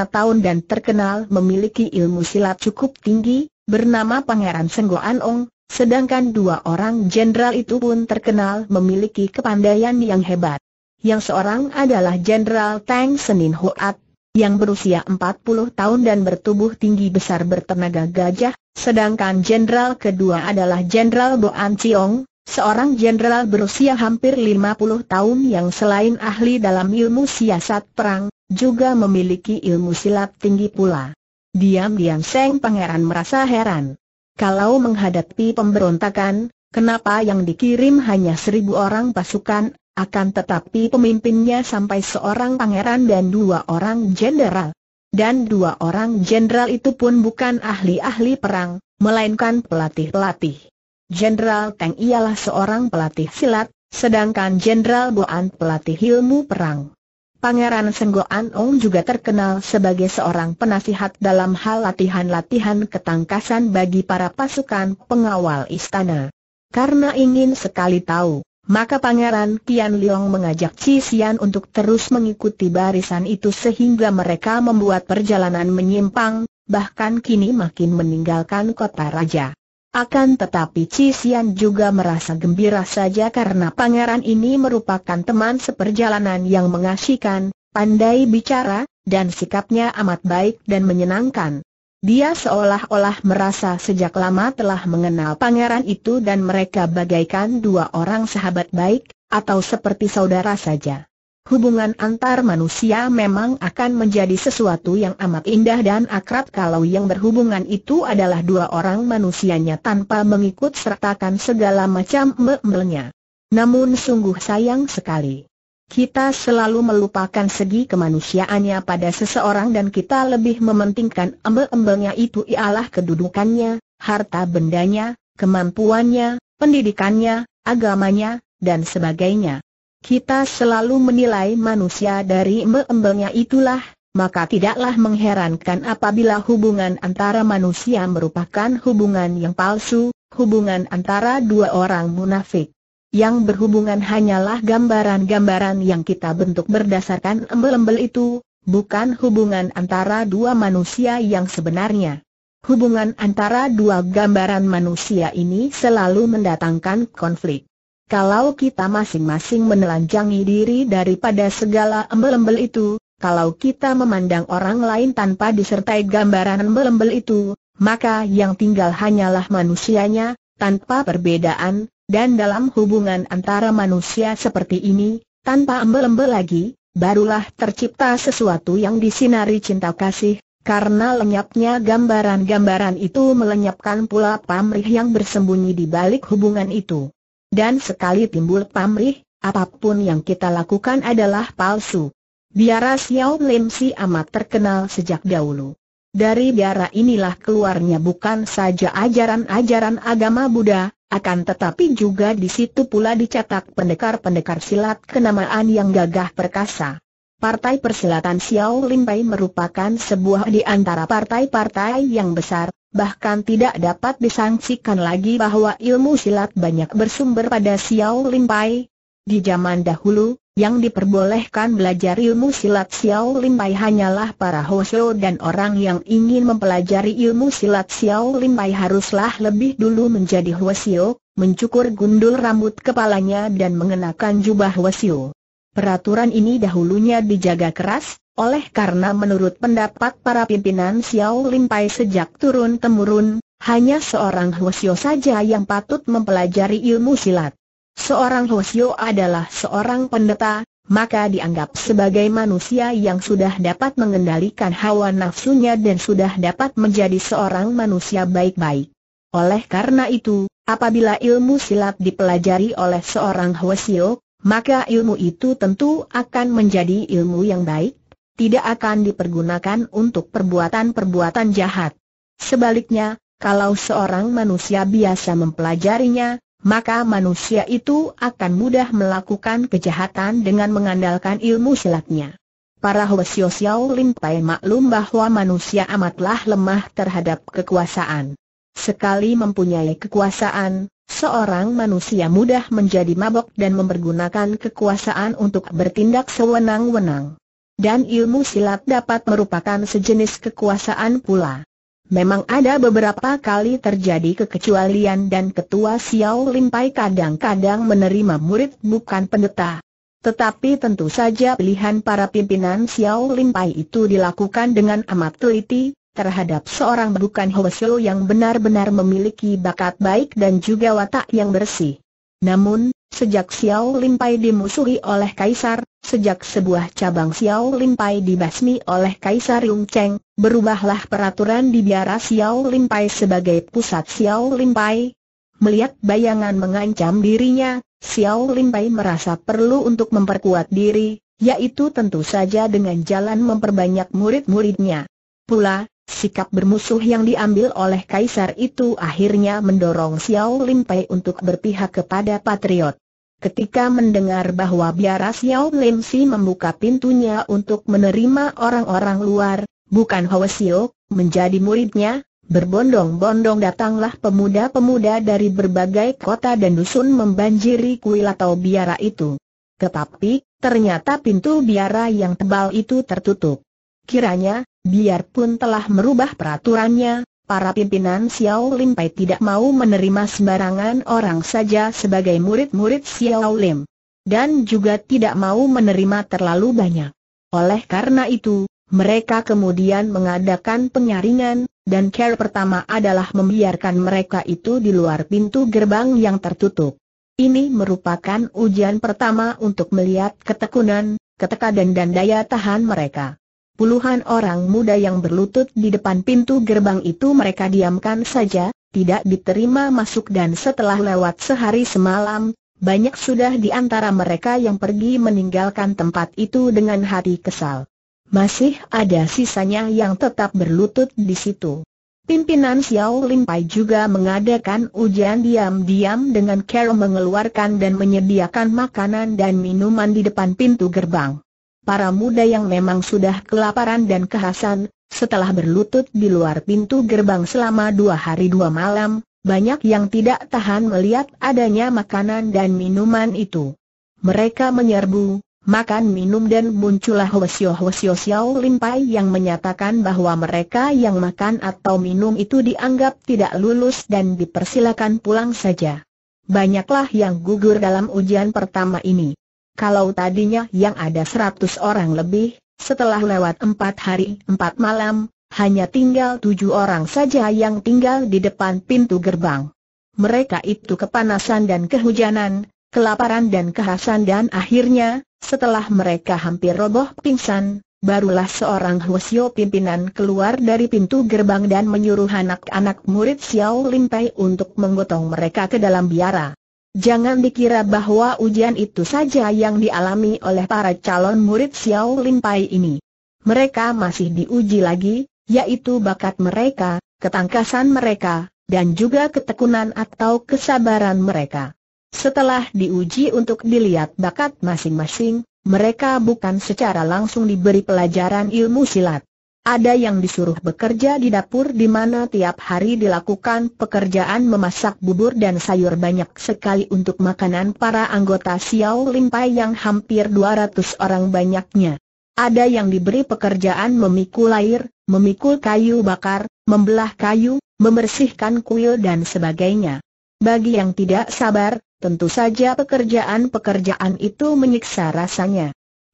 tahun dan terkenal memiliki ilmu silat cukup tinggi, bernama Pangeran Senggoan Anong. sedangkan dua orang jenderal itu pun terkenal memiliki kepandaian yang hebat. Yang seorang adalah Jenderal Tang Senin Hoat yang berusia 40 tahun dan bertubuh tinggi besar bertenaga gajah, sedangkan jenderal kedua adalah Jenderal Boan Chiong, seorang jenderal berusia hampir 50 tahun yang selain ahli dalam ilmu siasat perang, juga memiliki ilmu silat tinggi pula. Diam-diam Seng Pangeran merasa heran. Kalau menghadapi pemberontakan, kenapa yang dikirim hanya seribu orang pasukan akan tetapi pemimpinnya sampai seorang pangeran dan dua orang jenderal. Dan dua orang jenderal itu pun bukan ahli-ahli perang, melainkan pelatih-pelatih. Jenderal Teng ialah seorang pelatih silat, sedangkan Jenderal Boan pelatih ilmu perang. Pangeran Senggoan Ong juga terkenal sebagai seorang penasihat dalam hal latihan-latihan ketangkasan bagi para pasukan pengawal istana. Karena ingin sekali tahu maka Pangeran Tian Liong mengajak Chi Xian untuk terus mengikuti barisan itu sehingga mereka membuat perjalanan menyimpang, bahkan kini makin meninggalkan kota raja. Akan tetapi Chi Xian juga merasa gembira saja karena pangeran ini merupakan teman seperjalanan yang mengasyikan, pandai bicara, dan sikapnya amat baik dan menyenangkan. Dia seolah-olah merasa sejak lama telah mengenal pangeran itu dan mereka bagaikan dua orang sahabat baik, atau seperti saudara saja. Hubungan antar manusia memang akan menjadi sesuatu yang amat indah dan akrab kalau yang berhubungan itu adalah dua orang manusianya tanpa mengikut sertakan segala macam membelnya. Namun sungguh sayang sekali. Kita selalu melupakan segi kemanusiaannya pada seseorang dan kita lebih mementingkan embel-embelnya itu ialah kedudukannya, harta bendanya, kemampuannya, pendidikannya, agamanya, dan sebagainya. Kita selalu menilai manusia dari embel-embelnya itulah, maka tidaklah mengherankan apabila hubungan antara manusia merupakan hubungan yang palsu, hubungan antara dua orang munafik yang berhubungan hanyalah gambaran-gambaran yang kita bentuk berdasarkan embel-embel itu, bukan hubungan antara dua manusia yang sebenarnya. Hubungan antara dua gambaran manusia ini selalu mendatangkan konflik. Kalau kita masing-masing menelanjangi diri daripada segala embel-embel itu, kalau kita memandang orang lain tanpa disertai gambaran embel-embel itu, maka yang tinggal hanyalah manusianya, tanpa perbedaan, dan dalam hubungan antara manusia seperti ini, tanpa embel-embel lagi, barulah tercipta sesuatu yang disinari cinta kasih, karena lenyapnya gambaran-gambaran itu melenyapkan pula pamrih yang bersembunyi di balik hubungan itu. Dan sekali timbul pamrih, apapun yang kita lakukan adalah palsu. Biara Xiao Lim Si amat terkenal sejak dahulu. Dari biara inilah keluarnya bukan saja ajaran-ajaran agama Buddha, akan tetapi juga di situ pula dicetak pendekar-pendekar silat kenamaan yang gagah perkasa. Partai Persilatan Xiao Limpai merupakan sebuah di antara partai-partai yang besar, bahkan tidak dapat disangsikan lagi bahwa ilmu silat banyak bersumber pada Xiao Limpai. Di zaman dahulu, yang diperbolehkan belajar ilmu silat Xiao Lim Pai hanyalah para hosyo dan orang yang ingin mempelajari ilmu silat Xiao Lim Pai haruslah lebih dulu menjadi hosyo, mencukur gundul rambut kepalanya dan mengenakan jubah hosyo. Peraturan ini dahulunya dijaga keras, oleh karena menurut pendapat para pimpinan Xiao Lim Pai sejak turun-temurun, hanya seorang hosyo saja yang patut mempelajari ilmu silat. Seorang Hoshio adalah seorang pendeta, maka dianggap sebagai manusia yang sudah dapat mengendalikan hawa nafsunya dan sudah dapat menjadi seorang manusia baik-baik. Oleh karena itu, apabila ilmu silat dipelajari oleh seorang Hoshio, maka ilmu itu tentu akan menjadi ilmu yang baik, tidak akan dipergunakan untuk perbuatan-perbuatan jahat. Sebaliknya, kalau seorang manusia biasa mempelajarinya, maka manusia itu akan mudah melakukan kejahatan dengan mengandalkan ilmu silatnya. Para Hwasyo Xiao Lin Pai maklum bahwa manusia amatlah lemah terhadap kekuasaan. Sekali mempunyai kekuasaan, seorang manusia mudah menjadi mabok dan mempergunakan kekuasaan untuk bertindak sewenang-wenang. Dan ilmu silat dapat merupakan sejenis kekuasaan pula. Memang ada beberapa kali terjadi kekecualian dan ketua Xiao Limpai kadang-kadang menerima murid bukan pendeta. Tetapi tentu saja pilihan para pimpinan Xiao Limpai itu dilakukan dengan amat teliti, terhadap seorang bukan Hwasyo yang benar-benar memiliki bakat baik dan juga watak yang bersih. Namun, sejak Xiao Limpai dimusuhi oleh Kaisar, Sejak sebuah cabang Xiao Limpai dibasmi oleh Kaisar Yung Cheng, berubahlah peraturan di biara Xiao Limpai sebagai pusat Xiao Limpai. Melihat bayangan mengancam dirinya, Xiao Limpai merasa perlu untuk memperkuat diri, yaitu tentu saja dengan jalan memperbanyak murid-muridnya. Pula, sikap bermusuh yang diambil oleh Kaisar itu akhirnya mendorong Xiao Limpai untuk berpihak kepada patriot. Ketika mendengar bahwa biara Xiao Lim Si membuka pintunya untuk menerima orang-orang luar, bukan Xiao, menjadi muridnya, berbondong-bondong datanglah pemuda-pemuda dari berbagai kota dan dusun membanjiri kuil atau biara itu. Tetapi, ternyata pintu biara yang tebal itu tertutup. Kiranya, biarpun telah merubah peraturannya, para pimpinan Xiao Lim Pai tidak mau menerima sembarangan orang saja sebagai murid-murid Xiao Lim. Dan juga tidak mau menerima terlalu banyak. Oleh karena itu, mereka kemudian mengadakan penyaringan, dan cara pertama adalah membiarkan mereka itu di luar pintu gerbang yang tertutup. Ini merupakan ujian pertama untuk melihat ketekunan, ketekadan dan daya tahan mereka. Puluhan orang muda yang berlutut di depan pintu gerbang itu mereka diamkan saja, tidak diterima masuk dan setelah lewat sehari semalam, banyak sudah di antara mereka yang pergi meninggalkan tempat itu dengan hati kesal. Masih ada sisanya yang tetap berlutut di situ. Pimpinan Xiao Pai juga mengadakan ujian diam-diam dengan Carol mengeluarkan dan menyediakan makanan dan minuman di depan pintu gerbang para muda yang memang sudah kelaparan dan kehasan, setelah berlutut di luar pintu gerbang selama dua hari dua malam, banyak yang tidak tahan melihat adanya makanan dan minuman itu. Mereka menyerbu, makan minum dan muncullah wasio-wasio Xiao Limpai yang menyatakan bahwa mereka yang makan atau minum itu dianggap tidak lulus dan dipersilakan pulang saja. Banyaklah yang gugur dalam ujian pertama ini. Kalau tadinya yang ada seratus orang lebih, setelah lewat empat hari empat malam, hanya tinggal tujuh orang saja yang tinggal di depan pintu gerbang. Mereka itu kepanasan dan kehujanan, kelaparan dan kehasan dan akhirnya, setelah mereka hampir roboh pingsan, Barulah seorang Huasyo pimpinan keluar dari pintu gerbang dan menyuruh anak-anak murid Xiao Limpai untuk menggotong mereka ke dalam biara. Jangan dikira bahwa ujian itu saja yang dialami oleh para calon murid Xiao Lin Pai ini. Mereka masih diuji lagi, yaitu bakat mereka, ketangkasan mereka, dan juga ketekunan atau kesabaran mereka. Setelah diuji untuk dilihat bakat masing-masing, mereka bukan secara langsung diberi pelajaran ilmu silat. Ada yang disuruh bekerja di dapur di mana tiap hari dilakukan pekerjaan memasak bubur dan sayur banyak sekali untuk makanan para anggota Xiao Limpai yang hampir 200 orang banyaknya. Ada yang diberi pekerjaan memikul air, memikul kayu bakar, membelah kayu, membersihkan kuil dan sebagainya. Bagi yang tidak sabar, tentu saja pekerjaan-pekerjaan itu menyiksa rasanya.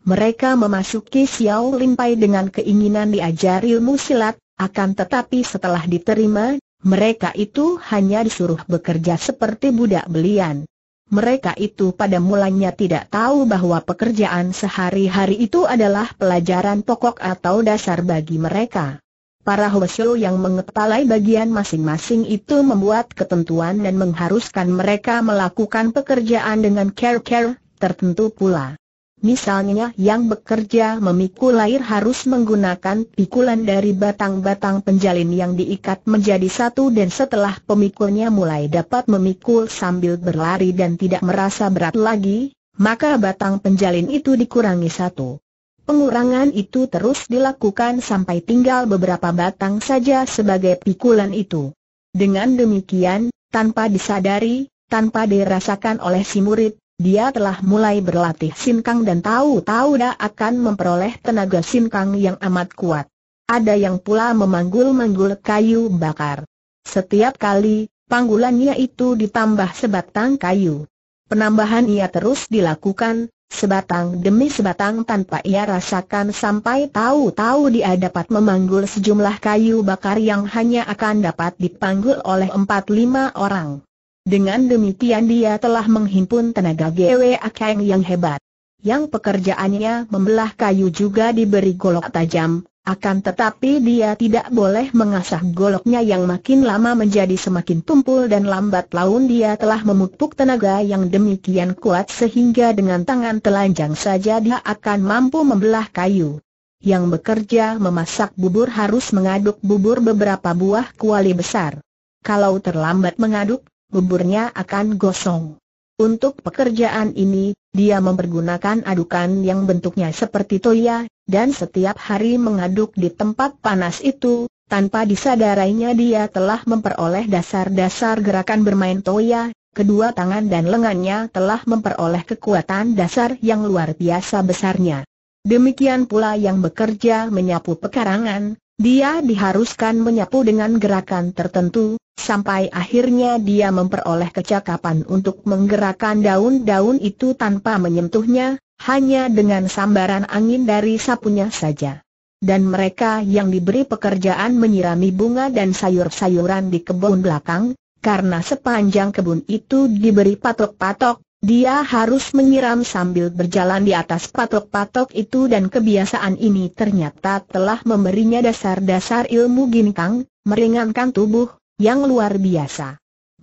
Mereka memasuki Xiao Limpai dengan keinginan diajar ilmu silat, akan tetapi setelah diterima, mereka itu hanya disuruh bekerja seperti budak belian. Mereka itu pada mulanya tidak tahu bahwa pekerjaan sehari-hari itu adalah pelajaran pokok atau dasar bagi mereka. Para Hwasyo yang mengepalai bagian masing-masing itu membuat ketentuan dan mengharuskan mereka melakukan pekerjaan dengan care-care tertentu pula. Misalnya yang bekerja memikul air harus menggunakan pikulan dari batang-batang penjalin yang diikat menjadi satu dan setelah pemikulnya mulai dapat memikul sambil berlari dan tidak merasa berat lagi, maka batang penjalin itu dikurangi satu. Pengurangan itu terus dilakukan sampai tinggal beberapa batang saja sebagai pikulan itu. Dengan demikian, tanpa disadari, tanpa dirasakan oleh si murid, dia telah mulai berlatih sinkang dan tahu-tahu dah akan memperoleh tenaga sinkang yang amat kuat. Ada yang pula memanggul-manggul kayu bakar. Setiap kali, panggulannya itu ditambah sebatang kayu. Penambahan ia terus dilakukan, sebatang demi sebatang tanpa ia rasakan sampai tahu-tahu dia dapat memanggul sejumlah kayu bakar yang hanya akan dapat dipanggul oleh 4 lima orang. Dengan demikian dia telah menghimpun tenaga gwe Akeng yang hebat. Yang pekerjaannya membelah kayu juga diberi golok tajam, akan tetapi dia tidak boleh mengasah goloknya yang makin lama menjadi semakin tumpul dan lambat laun dia telah memupuk tenaga yang demikian kuat sehingga dengan tangan telanjang saja dia akan mampu membelah kayu. Yang bekerja memasak bubur harus mengaduk bubur beberapa buah kuali besar. Kalau terlambat mengaduk, buburnya akan gosong. Untuk pekerjaan ini, dia mempergunakan adukan yang bentuknya seperti toya, dan setiap hari mengaduk di tempat panas itu, tanpa disadarinya dia telah memperoleh dasar-dasar gerakan bermain toya, kedua tangan dan lengannya telah memperoleh kekuatan dasar yang luar biasa besarnya. Demikian pula yang bekerja menyapu pekarangan, dia diharuskan menyapu dengan gerakan tertentu, sampai akhirnya dia memperoleh kecakapan untuk menggerakkan daun-daun itu tanpa menyentuhnya, hanya dengan sambaran angin dari sapunya saja. Dan mereka yang diberi pekerjaan menyirami bunga dan sayur-sayuran di kebun belakang, karena sepanjang kebun itu diberi patok-patok, dia harus menyiram sambil berjalan di atas patok-patok itu dan kebiasaan ini ternyata telah memberinya dasar-dasar ilmu ginkang, meringankan tubuh, yang luar biasa.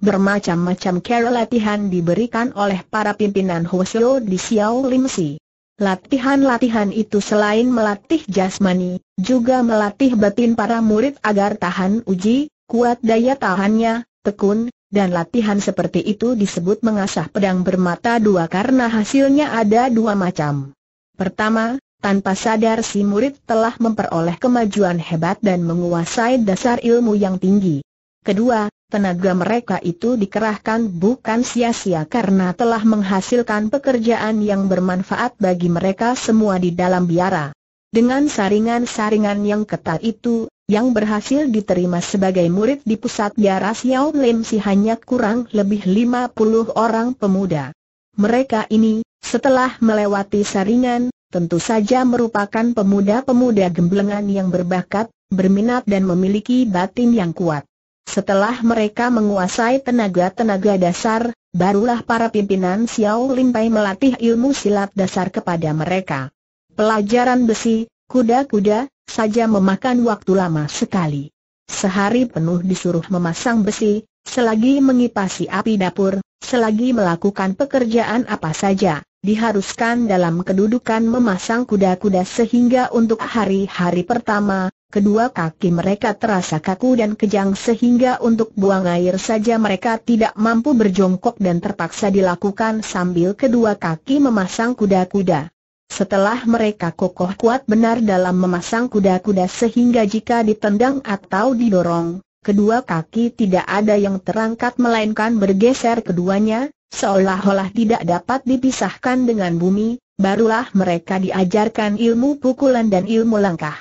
Bermacam-macam cara latihan diberikan oleh para pimpinan Hoseo di Xiao Lim Si. Latihan-latihan itu selain melatih jasmani, juga melatih batin para murid agar tahan uji, kuat daya tahannya, tekun, dan latihan seperti itu disebut mengasah pedang bermata dua karena hasilnya ada dua macam. Pertama, tanpa sadar si murid telah memperoleh kemajuan hebat dan menguasai dasar ilmu yang tinggi. Kedua, tenaga mereka itu dikerahkan bukan sia-sia karena telah menghasilkan pekerjaan yang bermanfaat bagi mereka semua di dalam biara. Dengan saringan-saringan yang ketat itu, yang berhasil diterima sebagai murid di pusat biara Xiao Lim Si hanya kurang lebih 50 orang pemuda. Mereka ini, setelah melewati saringan, tentu saja merupakan pemuda-pemuda gemblengan yang berbakat, berminat dan memiliki batin yang kuat. Setelah mereka menguasai tenaga-tenaga dasar, barulah para pimpinan Xiao Limpai melatih ilmu silat dasar kepada mereka. Pelajaran besi, kuda-kuda, saja memakan waktu lama sekali. Sehari penuh disuruh memasang besi, selagi mengipasi api dapur, selagi melakukan pekerjaan apa saja, diharuskan dalam kedudukan memasang kuda-kuda sehingga untuk hari-hari pertama, kedua kaki mereka terasa kaku dan kejang sehingga untuk buang air saja mereka tidak mampu berjongkok dan terpaksa dilakukan sambil kedua kaki memasang kuda-kuda. Setelah mereka kokoh kuat benar dalam memasang kuda-kuda sehingga jika ditendang atau didorong, kedua kaki tidak ada yang terangkat melainkan bergeser keduanya, seolah-olah tidak dapat dipisahkan dengan bumi, barulah mereka diajarkan ilmu pukulan dan ilmu langkah.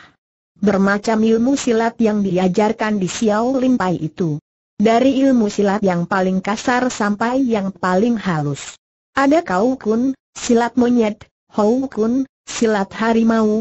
Bermacam ilmu silat yang diajarkan di Xiao Limpai itu. Dari ilmu silat yang paling kasar sampai yang paling halus. Ada kau kun, silat monyet, Kun, silat harimau,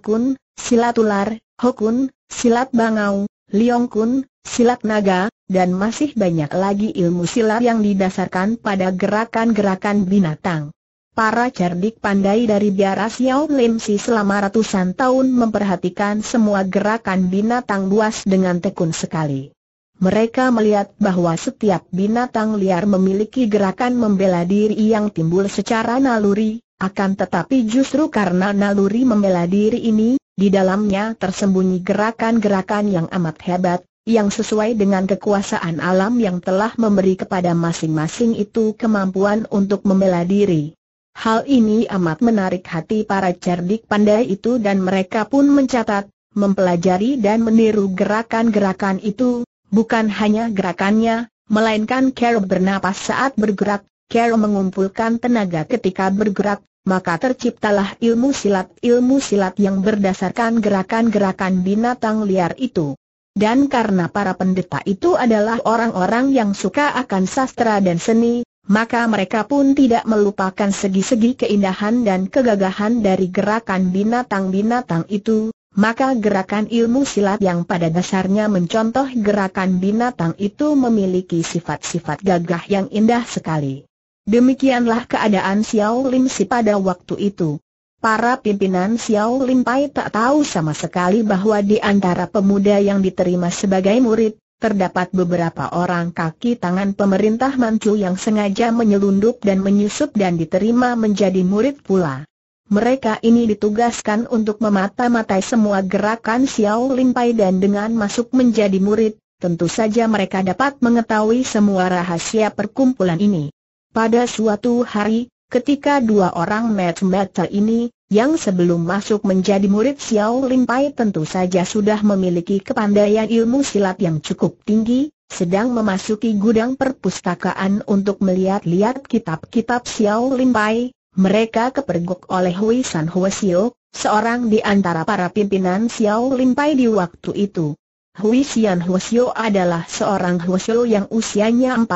Kun, silat ular, Hokun, silat bangau, Liongkun, silat naga, dan masih banyak lagi ilmu silat yang didasarkan pada gerakan-gerakan binatang. Para cerdik pandai dari biara Xiao Lim Si selama ratusan tahun memperhatikan semua gerakan binatang buas dengan tekun sekali. Mereka melihat bahwa setiap binatang liar memiliki gerakan membela diri yang timbul secara naluri, akan tetapi justru karena naluri membela diri ini, di dalamnya tersembunyi gerakan-gerakan yang amat hebat, yang sesuai dengan kekuasaan alam yang telah memberi kepada masing-masing itu kemampuan untuk membela diri. Hal ini amat menarik hati para cerdik pandai itu dan mereka pun mencatat, mempelajari dan meniru gerakan-gerakan itu, bukan hanya gerakannya, melainkan Carol bernapas saat bergerak, Carol mengumpulkan tenaga ketika bergerak, maka terciptalah ilmu silat-ilmu silat yang berdasarkan gerakan-gerakan binatang liar itu. Dan karena para pendeta itu adalah orang-orang yang suka akan sastra dan seni, maka mereka pun tidak melupakan segi-segi keindahan dan kegagahan dari gerakan binatang-binatang itu, maka gerakan ilmu silat yang pada dasarnya mencontoh gerakan binatang itu memiliki sifat-sifat gagah yang indah sekali. Demikianlah keadaan Xiao Lim Si pada waktu itu. Para pimpinan Xiao Lim Pai tak tahu sama sekali bahwa di antara pemuda yang diterima sebagai murid, terdapat beberapa orang kaki tangan pemerintah Manchu yang sengaja menyelundup dan menyusup dan diterima menjadi murid pula. Mereka ini ditugaskan untuk memata-matai semua gerakan Xiao Lim Pai dan dengan masuk menjadi murid, tentu saja mereka dapat mengetahui semua rahasia perkumpulan ini. Pada suatu hari, ketika dua orang match mata ini, yang sebelum masuk menjadi murid Xiao Lim Pai tentu saja sudah memiliki kepandaian ilmu silat yang cukup tinggi, sedang memasuki gudang perpustakaan untuk melihat-lihat kitab-kitab Xiao Lim Pai, mereka kepergok oleh Hui San Hua Xiu, seorang di antara para pimpinan Xiao Lim Pai di waktu itu. Hui Xian Hua Xiu adalah seorang Hua Xiu yang usianya 45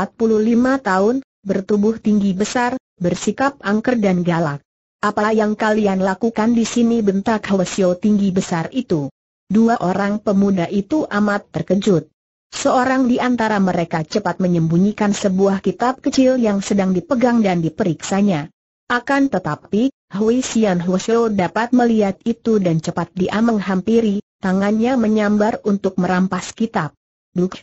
tahun, bertubuh tinggi besar, bersikap angker dan galak. Apa yang kalian lakukan di sini bentak Hwasyo tinggi besar itu? Dua orang pemuda itu amat terkejut. Seorang di antara mereka cepat menyembunyikan sebuah kitab kecil yang sedang dipegang dan diperiksanya. Akan tetapi, Hui Xian Hwasyo dapat melihat itu dan cepat dia menghampiri, tangannya menyambar untuk merampas kitab. Duk,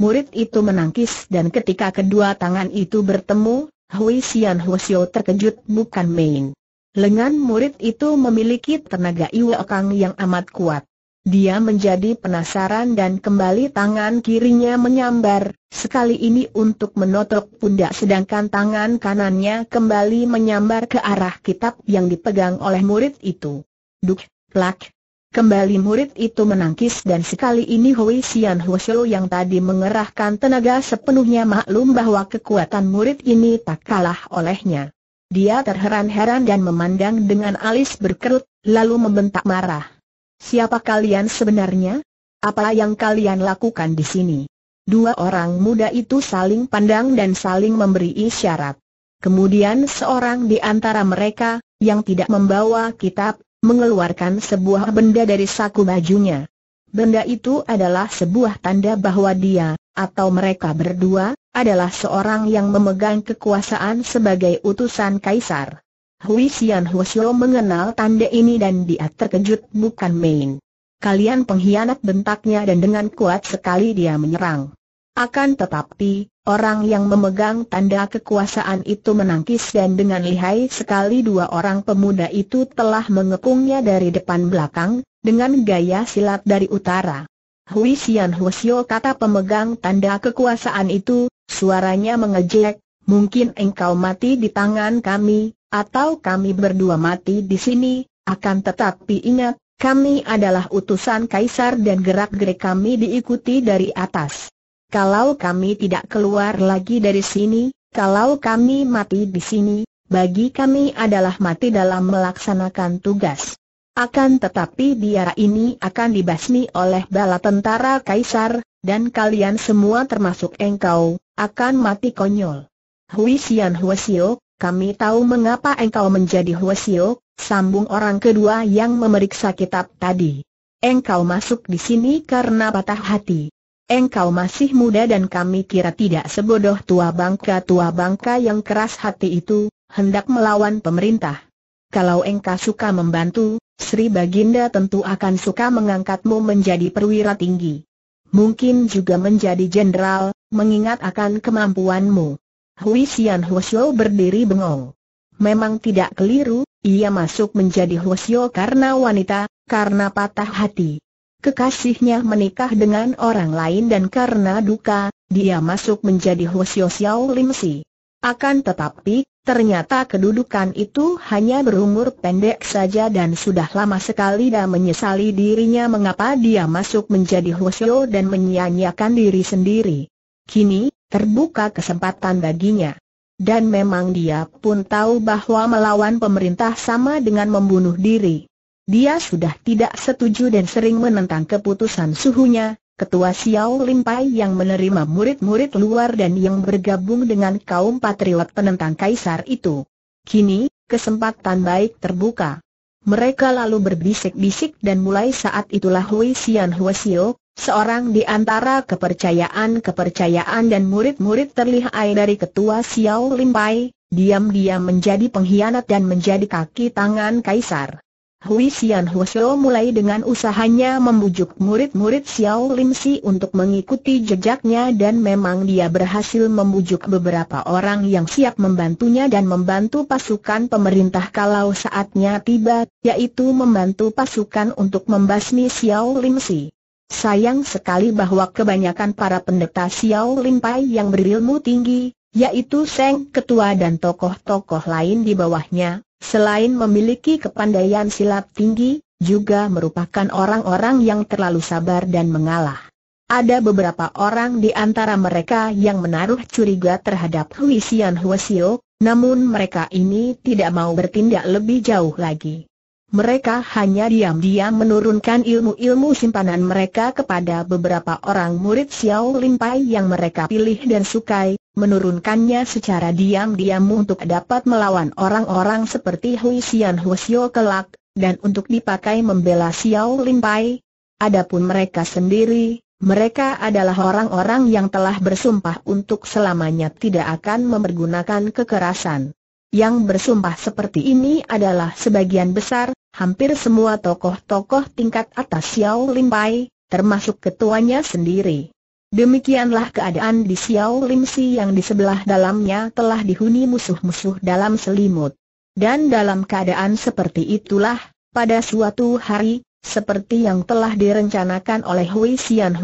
Murid itu menangkis dan ketika kedua tangan itu bertemu, Hui Xian Hwasyo terkejut bukan main. Lengan murid itu memiliki tenaga iwakang yang amat kuat. Dia menjadi penasaran dan kembali tangan kirinya menyambar, sekali ini untuk menotok pundak sedangkan tangan kanannya kembali menyambar ke arah kitab yang dipegang oleh murid itu. Duk, plak, Kembali murid itu menangkis dan sekali ini Hui Xian Shou yang tadi mengerahkan tenaga sepenuhnya maklum bahwa kekuatan murid ini tak kalah olehnya. Dia terheran-heran dan memandang dengan alis berkerut, lalu membentak marah. Siapa kalian sebenarnya? Apa yang kalian lakukan di sini? Dua orang muda itu saling pandang dan saling memberi isyarat. Kemudian seorang di antara mereka, yang tidak membawa kitab, mengeluarkan sebuah benda dari saku bajunya. Benda itu adalah sebuah tanda bahwa dia, atau mereka berdua, adalah seorang yang memegang kekuasaan sebagai utusan kaisar. Hui Xian mengenal tanda ini dan dia terkejut bukan main. Kalian pengkhianat bentaknya dan dengan kuat sekali dia menyerang. Akan tetapi, orang yang memegang tanda kekuasaan itu menangkis dan dengan lihai sekali dua orang pemuda itu telah mengepungnya dari depan belakang, dengan gaya silat dari utara. Hui Xian Huosio kata pemegang tanda kekuasaan itu, suaranya mengejek, mungkin engkau mati di tangan kami, atau kami berdua mati di sini, akan tetapi ingat, kami adalah utusan kaisar dan gerak-gerik kami diikuti dari atas kalau kami tidak keluar lagi dari sini, kalau kami mati di sini, bagi kami adalah mati dalam melaksanakan tugas. Akan tetapi biara ini akan dibasmi oleh bala tentara kaisar, dan kalian semua termasuk engkau, akan mati konyol. Hui Xian Huasio, kami tahu mengapa engkau menjadi Huasio, sambung orang kedua yang memeriksa kitab tadi. Engkau masuk di sini karena patah hati. Engkau masih muda dan kami kira tidak sebodoh tua bangka-tua bangka yang keras hati itu, hendak melawan pemerintah. Kalau engkau suka membantu, Sri Baginda tentu akan suka mengangkatmu menjadi perwira tinggi. Mungkin juga menjadi jenderal, mengingat akan kemampuanmu. Hui Xian Huosyo berdiri bengong. Memang tidak keliru, ia masuk menjadi Huosyo karena wanita, karena patah hati. Kekasihnya menikah dengan orang lain dan karena duka, dia masuk menjadi Hosio Xiao Lim Si. Akan tetapi, ternyata kedudukan itu hanya berumur pendek saja dan sudah lama sekali dia menyesali dirinya mengapa dia masuk menjadi Hosio dan menyanyiakan diri sendiri. Kini, terbuka kesempatan baginya. Dan memang dia pun tahu bahwa melawan pemerintah sama dengan membunuh diri. Dia sudah tidak setuju dan sering menentang keputusan suhunya, Ketua Xiao Lim yang menerima murid-murid luar dan yang bergabung dengan kaum patriot penentang kaisar itu. Kini, kesempatan baik terbuka. Mereka lalu berbisik-bisik dan mulai saat itulah Hui Xian Huasio, seorang di antara kepercayaan-kepercayaan dan murid-murid terlihai dari ketua Xiao Lim diam-diam menjadi pengkhianat dan menjadi kaki tangan kaisar. Hui Xian Shou mulai dengan usahanya membujuk murid-murid Xiao Lim Si untuk mengikuti jejaknya dan memang dia berhasil membujuk beberapa orang yang siap membantunya dan membantu pasukan pemerintah kalau saatnya tiba, yaitu membantu pasukan untuk membasmi Xiao Lim Si. Sayang sekali bahwa kebanyakan para pendeta Xiao Lim Pai yang berilmu tinggi, yaitu Seng Ketua dan tokoh-tokoh lain di bawahnya, Selain memiliki kepandaian silat tinggi, juga merupakan orang-orang yang terlalu sabar dan mengalah. Ada beberapa orang di antara mereka yang menaruh curiga terhadap Hui Huasio, namun mereka ini tidak mau bertindak lebih jauh lagi. Mereka hanya diam-diam menurunkan ilmu-ilmu simpanan mereka kepada beberapa orang murid Xiao Limpai yang mereka pilih dan sukai, menurunkannya secara diam-diam untuk dapat melawan orang-orang seperti Hui Xian Xiao kelak, dan untuk dipakai membela Xiao Lin Adapun mereka sendiri, mereka adalah orang-orang yang telah bersumpah untuk selamanya tidak akan mempergunakan kekerasan. Yang bersumpah seperti ini adalah sebagian besar, hampir semua tokoh-tokoh tingkat atas Xiao Lin termasuk ketuanya sendiri. Demikianlah keadaan di Xiao Lim Si yang di sebelah dalamnya telah dihuni musuh-musuh dalam selimut. Dan dalam keadaan seperti itulah, pada suatu hari, seperti yang telah direncanakan oleh Hui Xian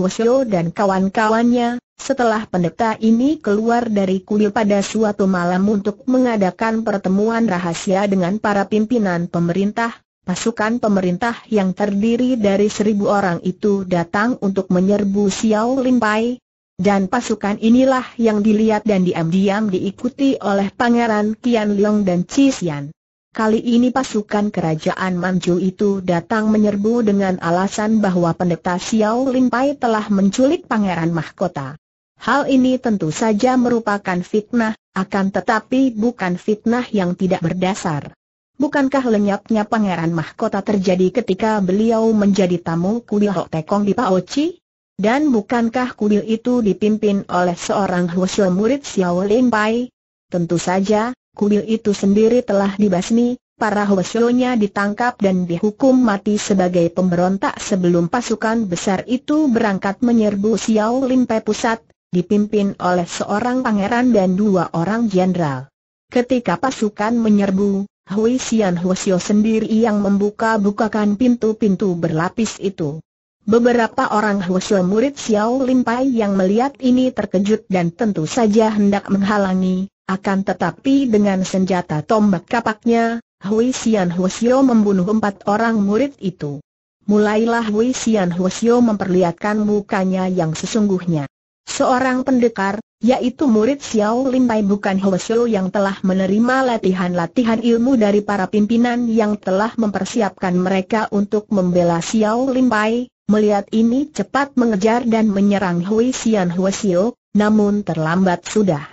dan kawan-kawannya, setelah pendeta ini keluar dari kuil pada suatu malam untuk mengadakan pertemuan rahasia dengan para pimpinan pemerintah, Pasukan pemerintah yang terdiri dari seribu orang itu datang untuk menyerbu Xiao Limpai, dan pasukan inilah yang dilihat dan diam-diam diikuti oleh Pangeran Tian Leong dan Xian. Kali ini pasukan kerajaan Manju itu datang menyerbu dengan alasan bahwa pendeta Xiao Limpai telah menculik Pangeran Mahkota. Hal ini tentu saja merupakan fitnah, akan tetapi bukan fitnah yang tidak berdasar. Bukankah lenyapnya pangeran mahkota terjadi ketika beliau menjadi tamu kuil Hok Tekong di Paoci? Dan bukankah kuil itu dipimpin oleh seorang Huosyo murid Xiao Lin Pai? Tentu saja, kuil itu sendiri telah dibasmi, para Huosyo-nya ditangkap dan dihukum mati sebagai pemberontak sebelum pasukan besar itu berangkat menyerbu Xiao Lin Pai pusat, dipimpin oleh seorang pangeran dan dua orang jenderal. Ketika pasukan menyerbu, Hui Xian Hwasyo sendiri yang membuka-bukakan pintu-pintu berlapis itu. Beberapa orang Hwasyo murid Xiao Lin Pai yang melihat ini terkejut dan tentu saja hendak menghalangi, akan tetapi dengan senjata tombak kapaknya, Hui Xian Hwasyo membunuh empat orang murid itu. Mulailah Hui Xian Hwasyo memperlihatkan mukanya yang sesungguhnya. Seorang pendekar, yaitu murid Xiao Pai bukan Hwesho yang telah menerima latihan-latihan ilmu dari para pimpinan yang telah mempersiapkan mereka untuk membela Xiao Pai, melihat ini cepat mengejar dan menyerang Hui Xian Hwesho, namun terlambat sudah.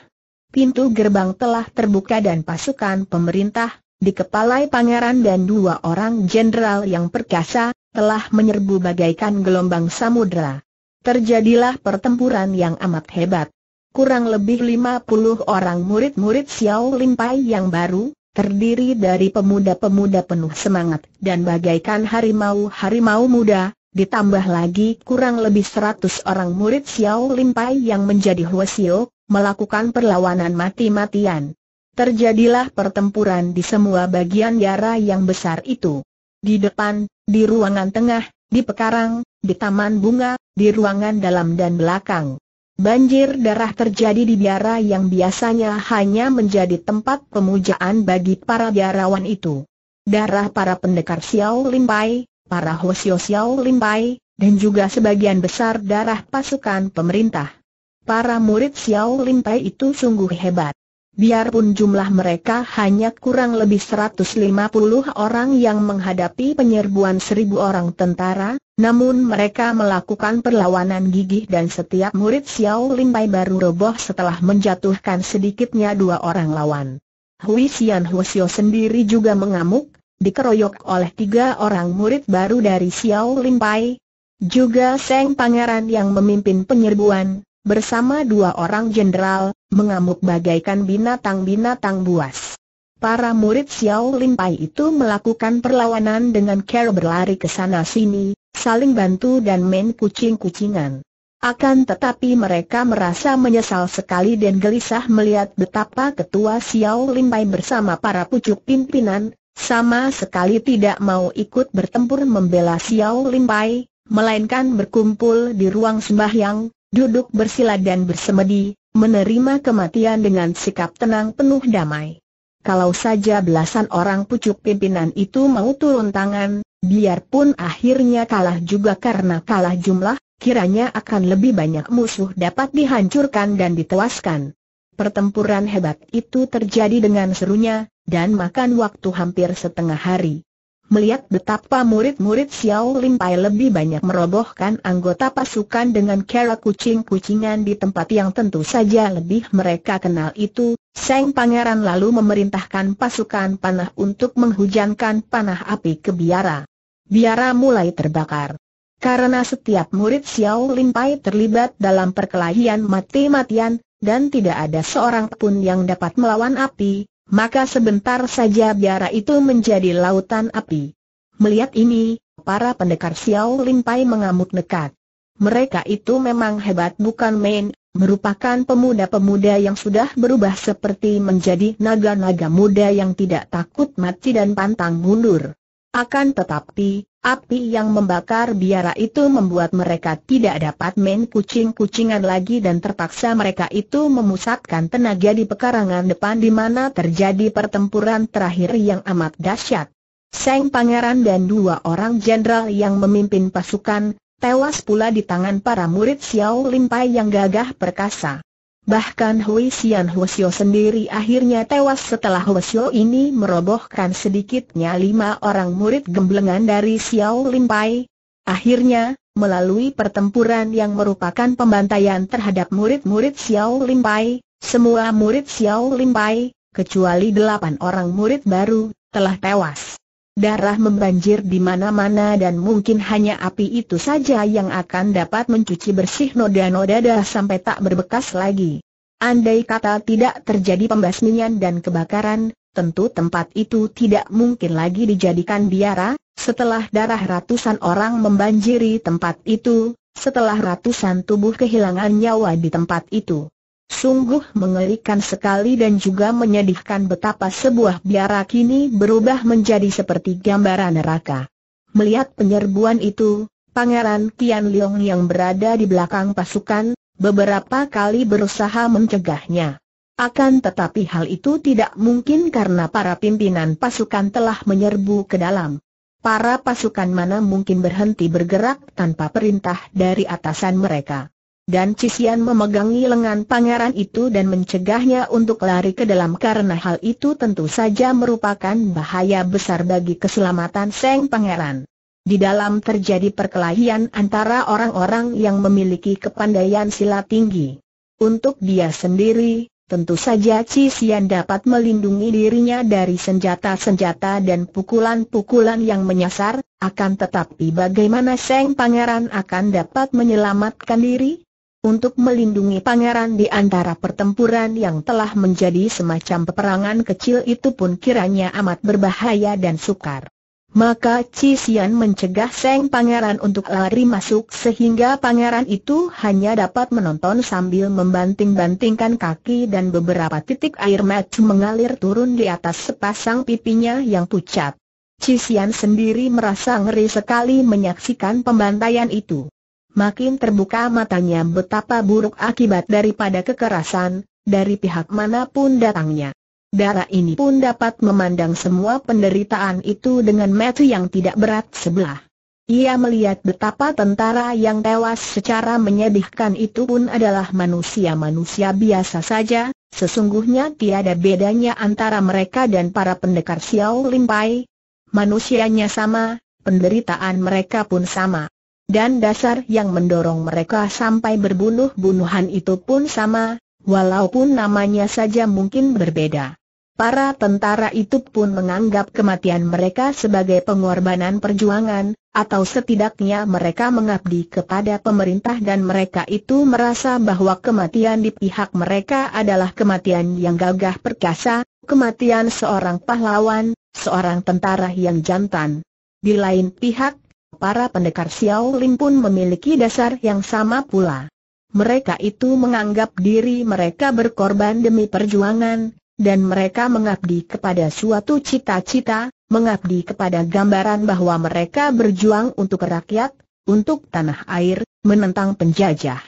Pintu gerbang telah terbuka dan pasukan pemerintah, dikepalai pangeran dan dua orang jenderal yang perkasa, telah menyerbu bagaikan gelombang samudera. Terjadilah pertempuran yang amat hebat kurang lebih 50 orang murid-murid Xiao Limpai yang baru, terdiri dari pemuda-pemuda penuh semangat dan bagaikan harimau-harimau muda, ditambah lagi kurang lebih 100 orang murid Xiao Limpai yang menjadi Xiao, melakukan perlawanan mati-matian. Terjadilah pertempuran di semua bagian yara yang besar itu. Di depan, di ruangan tengah, di pekarang, di taman bunga, di ruangan dalam dan belakang. Banjir darah terjadi di biara yang biasanya hanya menjadi tempat pemujaan bagi para biarawan itu. Darah para pendekar Xiao Limpai, para Hosio Xiao Limpai, dan juga sebagian besar darah pasukan pemerintah. Para murid Xiao Limpai itu sungguh hebat. Biarpun jumlah mereka hanya kurang lebih 150 orang yang menghadapi penyerbuan seribu orang tentara, namun mereka melakukan perlawanan gigih dan setiap murid Xiao Limpai baru roboh setelah menjatuhkan sedikitnya dua orang lawan. Hui Xian Huosio sendiri juga mengamuk, dikeroyok oleh tiga orang murid baru dari Xiao Limpai, juga Seng Pangeran yang memimpin penyerbuan, bersama dua orang jenderal, mengamuk bagaikan binatang-binatang buas. Para murid Xiao Lin Pai itu melakukan perlawanan dengan cara berlari ke sana-sini, saling bantu dan main kucing-kucingan. Akan tetapi mereka merasa menyesal sekali dan gelisah melihat betapa ketua Xiao Lin Pai bersama para pucuk pimpinan, sama sekali tidak mau ikut bertempur membela Xiao Lin Pai, melainkan berkumpul di ruang sembahyang, duduk bersila dan bersemedi, menerima kematian dengan sikap tenang penuh damai. Kalau saja belasan orang pucuk pimpinan itu mau turun tangan, biarpun akhirnya kalah juga karena kalah jumlah, kiranya akan lebih banyak musuh dapat dihancurkan dan ditewaskan. Pertempuran hebat itu terjadi dengan serunya, dan makan waktu hampir setengah hari. Melihat betapa murid-murid Xiao Lim Pai lebih banyak merobohkan anggota pasukan dengan cara kucing-kucingan di tempat yang tentu saja lebih mereka kenal itu, Seng Pangeran lalu memerintahkan pasukan panah untuk menghujankan panah api ke biara. Biara mulai terbakar. Karena setiap murid Xiao Lim Pai terlibat dalam perkelahian mati-matian, dan tidak ada seorang pun yang dapat melawan api, maka sebentar saja biara itu menjadi lautan api. Melihat ini, para pendekar Xiao Limpai mengamuk nekat. Mereka itu memang hebat bukan main, merupakan pemuda-pemuda yang sudah berubah seperti menjadi naga-naga muda yang tidak takut mati dan pantang mundur. Akan tetapi, api yang membakar biara itu membuat mereka tidak dapat main kucing-kucingan lagi dan terpaksa mereka itu memusatkan tenaga di pekarangan depan di mana terjadi pertempuran terakhir yang amat dahsyat. Seng Pangeran dan dua orang jenderal yang memimpin pasukan, tewas pula di tangan para murid Xiao Limpai yang gagah perkasa. Bahkan Hui Xian Hwasyo sendiri akhirnya tewas setelah Hwasyo ini merobohkan sedikitnya lima orang murid gemblengan dari Xiao Limpai. Akhirnya, melalui pertempuran yang merupakan pembantaian terhadap murid-murid Xiao Limpai, semua murid Xiao Limpai, kecuali delapan orang murid baru, telah tewas. Darah membanjir di mana-mana dan mungkin hanya api itu saja yang akan dapat mencuci bersih noda-noda darah sampai tak berbekas lagi. Andai kata tidak terjadi pembasmian dan kebakaran, tentu tempat itu tidak mungkin lagi dijadikan biara, setelah darah ratusan orang membanjiri tempat itu, setelah ratusan tubuh kehilangan nyawa di tempat itu. Sungguh mengerikan sekali dan juga menyedihkan betapa sebuah biara kini berubah menjadi seperti gambaran neraka. Melihat penyerbuan itu, Pangeran Tian Leong yang berada di belakang pasukan, beberapa kali berusaha mencegahnya. Akan tetapi hal itu tidak mungkin karena para pimpinan pasukan telah menyerbu ke dalam. Para pasukan mana mungkin berhenti bergerak tanpa perintah dari atasan mereka. Dan Cisian memegangi lengan pangeran itu dan mencegahnya untuk lari ke dalam karena hal itu tentu saja merupakan bahaya besar bagi keselamatan Seng Pangeran. Di dalam terjadi perkelahian antara orang-orang yang memiliki kepandaian silat tinggi. Untuk dia sendiri, tentu saja Cisian dapat melindungi dirinya dari senjata-senjata dan pukulan-pukulan yang menyasar, akan tetapi bagaimana Seng Pangeran akan dapat menyelamatkan diri? untuk melindungi pangeran di antara pertempuran yang telah menjadi semacam peperangan kecil itu pun kiranya amat berbahaya dan sukar. Maka Cixian mencegah Seng Pangeran untuk lari masuk sehingga pangeran itu hanya dapat menonton sambil membanting-bantingkan kaki dan beberapa titik air mata mengalir turun di atas sepasang pipinya yang pucat. Cixian sendiri merasa ngeri sekali menyaksikan pembantaian itu makin terbuka matanya betapa buruk akibat daripada kekerasan, dari pihak manapun datangnya. Darah ini pun dapat memandang semua penderitaan itu dengan mata yang tidak berat sebelah. Ia melihat betapa tentara yang tewas secara menyedihkan itu pun adalah manusia-manusia biasa saja, sesungguhnya tiada bedanya antara mereka dan para pendekar Xiao Limpai. Manusianya sama, penderitaan mereka pun sama. Dan dasar yang mendorong mereka sampai berbunuh-bunuhan itu pun sama, walaupun namanya saja mungkin berbeda. Para tentara itu pun menganggap kematian mereka sebagai pengorbanan perjuangan, atau setidaknya mereka mengabdi kepada pemerintah dan mereka itu merasa bahwa kematian di pihak mereka adalah kematian yang gagah perkasa, kematian seorang pahlawan, seorang tentara yang jantan. Di lain pihak, para pendekar Xiao Lim pun memiliki dasar yang sama pula. Mereka itu menganggap diri mereka berkorban demi perjuangan, dan mereka mengabdi kepada suatu cita-cita, mengabdi kepada gambaran bahwa mereka berjuang untuk rakyat, untuk tanah air, menentang penjajah.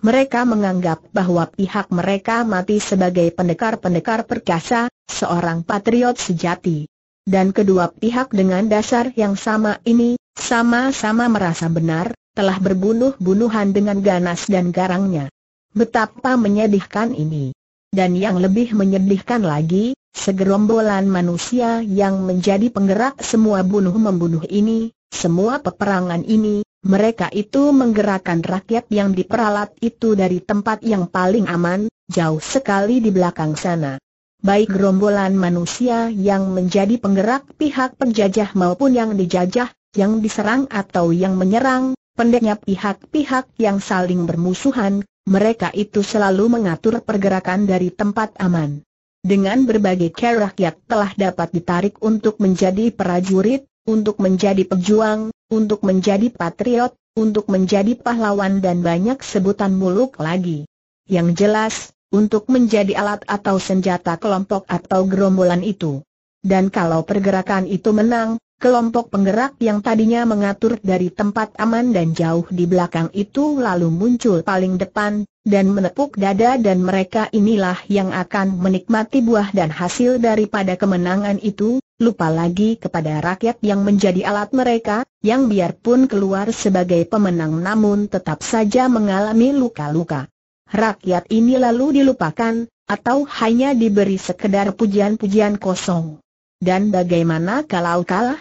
Mereka menganggap bahwa pihak mereka mati sebagai pendekar-pendekar perkasa, seorang patriot sejati. Dan kedua pihak dengan dasar yang sama ini, sama-sama merasa benar, telah berbunuh-bunuhan dengan ganas dan garangnya. Betapa menyedihkan ini. Dan yang lebih menyedihkan lagi, segerombolan manusia yang menjadi penggerak semua bunuh-membunuh ini, semua peperangan ini, mereka itu menggerakkan rakyat yang diperalat itu dari tempat yang paling aman, jauh sekali di belakang sana. Baik gerombolan manusia yang menjadi penggerak pihak penjajah maupun yang dijajah, yang diserang atau yang menyerang, pendeknya pihak-pihak yang saling bermusuhan, mereka itu selalu mengatur pergerakan dari tempat aman. Dengan berbagai cara rakyat telah dapat ditarik untuk menjadi prajurit, untuk menjadi pejuang, untuk menjadi patriot, untuk menjadi pahlawan dan banyak sebutan muluk lagi. Yang jelas, untuk menjadi alat atau senjata kelompok atau gerombolan itu. Dan kalau pergerakan itu menang, Kelompok penggerak yang tadinya mengatur dari tempat aman dan jauh di belakang itu lalu muncul paling depan, dan menepuk dada dan mereka inilah yang akan menikmati buah dan hasil daripada kemenangan itu, lupa lagi kepada rakyat yang menjadi alat mereka, yang biarpun keluar sebagai pemenang namun tetap saja mengalami luka-luka. Rakyat ini lalu dilupakan, atau hanya diberi sekedar pujian-pujian kosong. Dan bagaimana kalau kalah?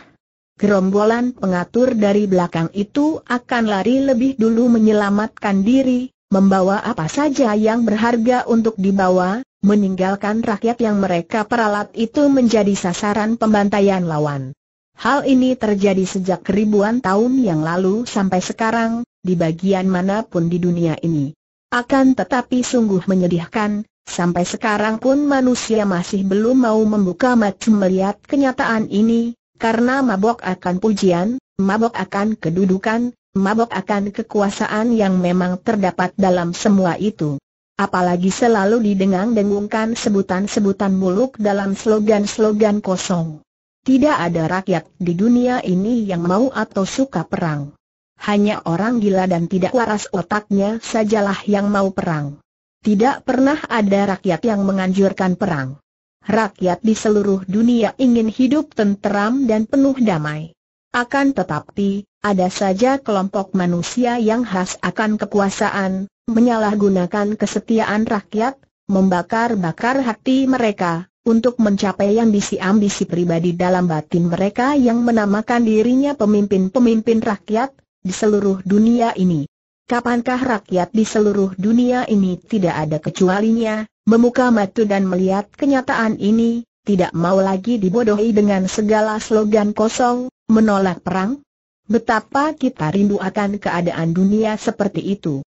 Gerombolan pengatur dari belakang itu akan lari lebih dulu menyelamatkan diri, membawa apa saja yang berharga untuk dibawa, meninggalkan rakyat yang mereka peralat itu menjadi sasaran pembantaian lawan. Hal ini terjadi sejak ribuan tahun yang lalu sampai sekarang, di bagian manapun di dunia ini. Akan tetapi sungguh menyedihkan, Sampai sekarang pun manusia masih belum mau membuka mata melihat kenyataan ini, karena mabok akan pujian, mabok akan kedudukan, mabok akan kekuasaan yang memang terdapat dalam semua itu. Apalagi selalu didengang-dengungkan sebutan-sebutan muluk dalam slogan-slogan kosong. Tidak ada rakyat di dunia ini yang mau atau suka perang. Hanya orang gila dan tidak waras otaknya sajalah yang mau perang. Tidak pernah ada rakyat yang menganjurkan perang. Rakyat di seluruh dunia ingin hidup tenteram dan penuh damai. Akan tetapi, ada saja kelompok manusia yang khas akan kekuasaan, menyalahgunakan kesetiaan rakyat, membakar-bakar hati mereka, untuk mencapai ambisi-ambisi pribadi dalam batin mereka yang menamakan dirinya pemimpin-pemimpin rakyat, di seluruh dunia ini. Kapankah rakyat di seluruh dunia ini tidak ada kecualinya, memuka matu dan melihat kenyataan ini, tidak mau lagi dibodohi dengan segala slogan kosong, menolak perang? Betapa kita rindu akan keadaan dunia seperti itu.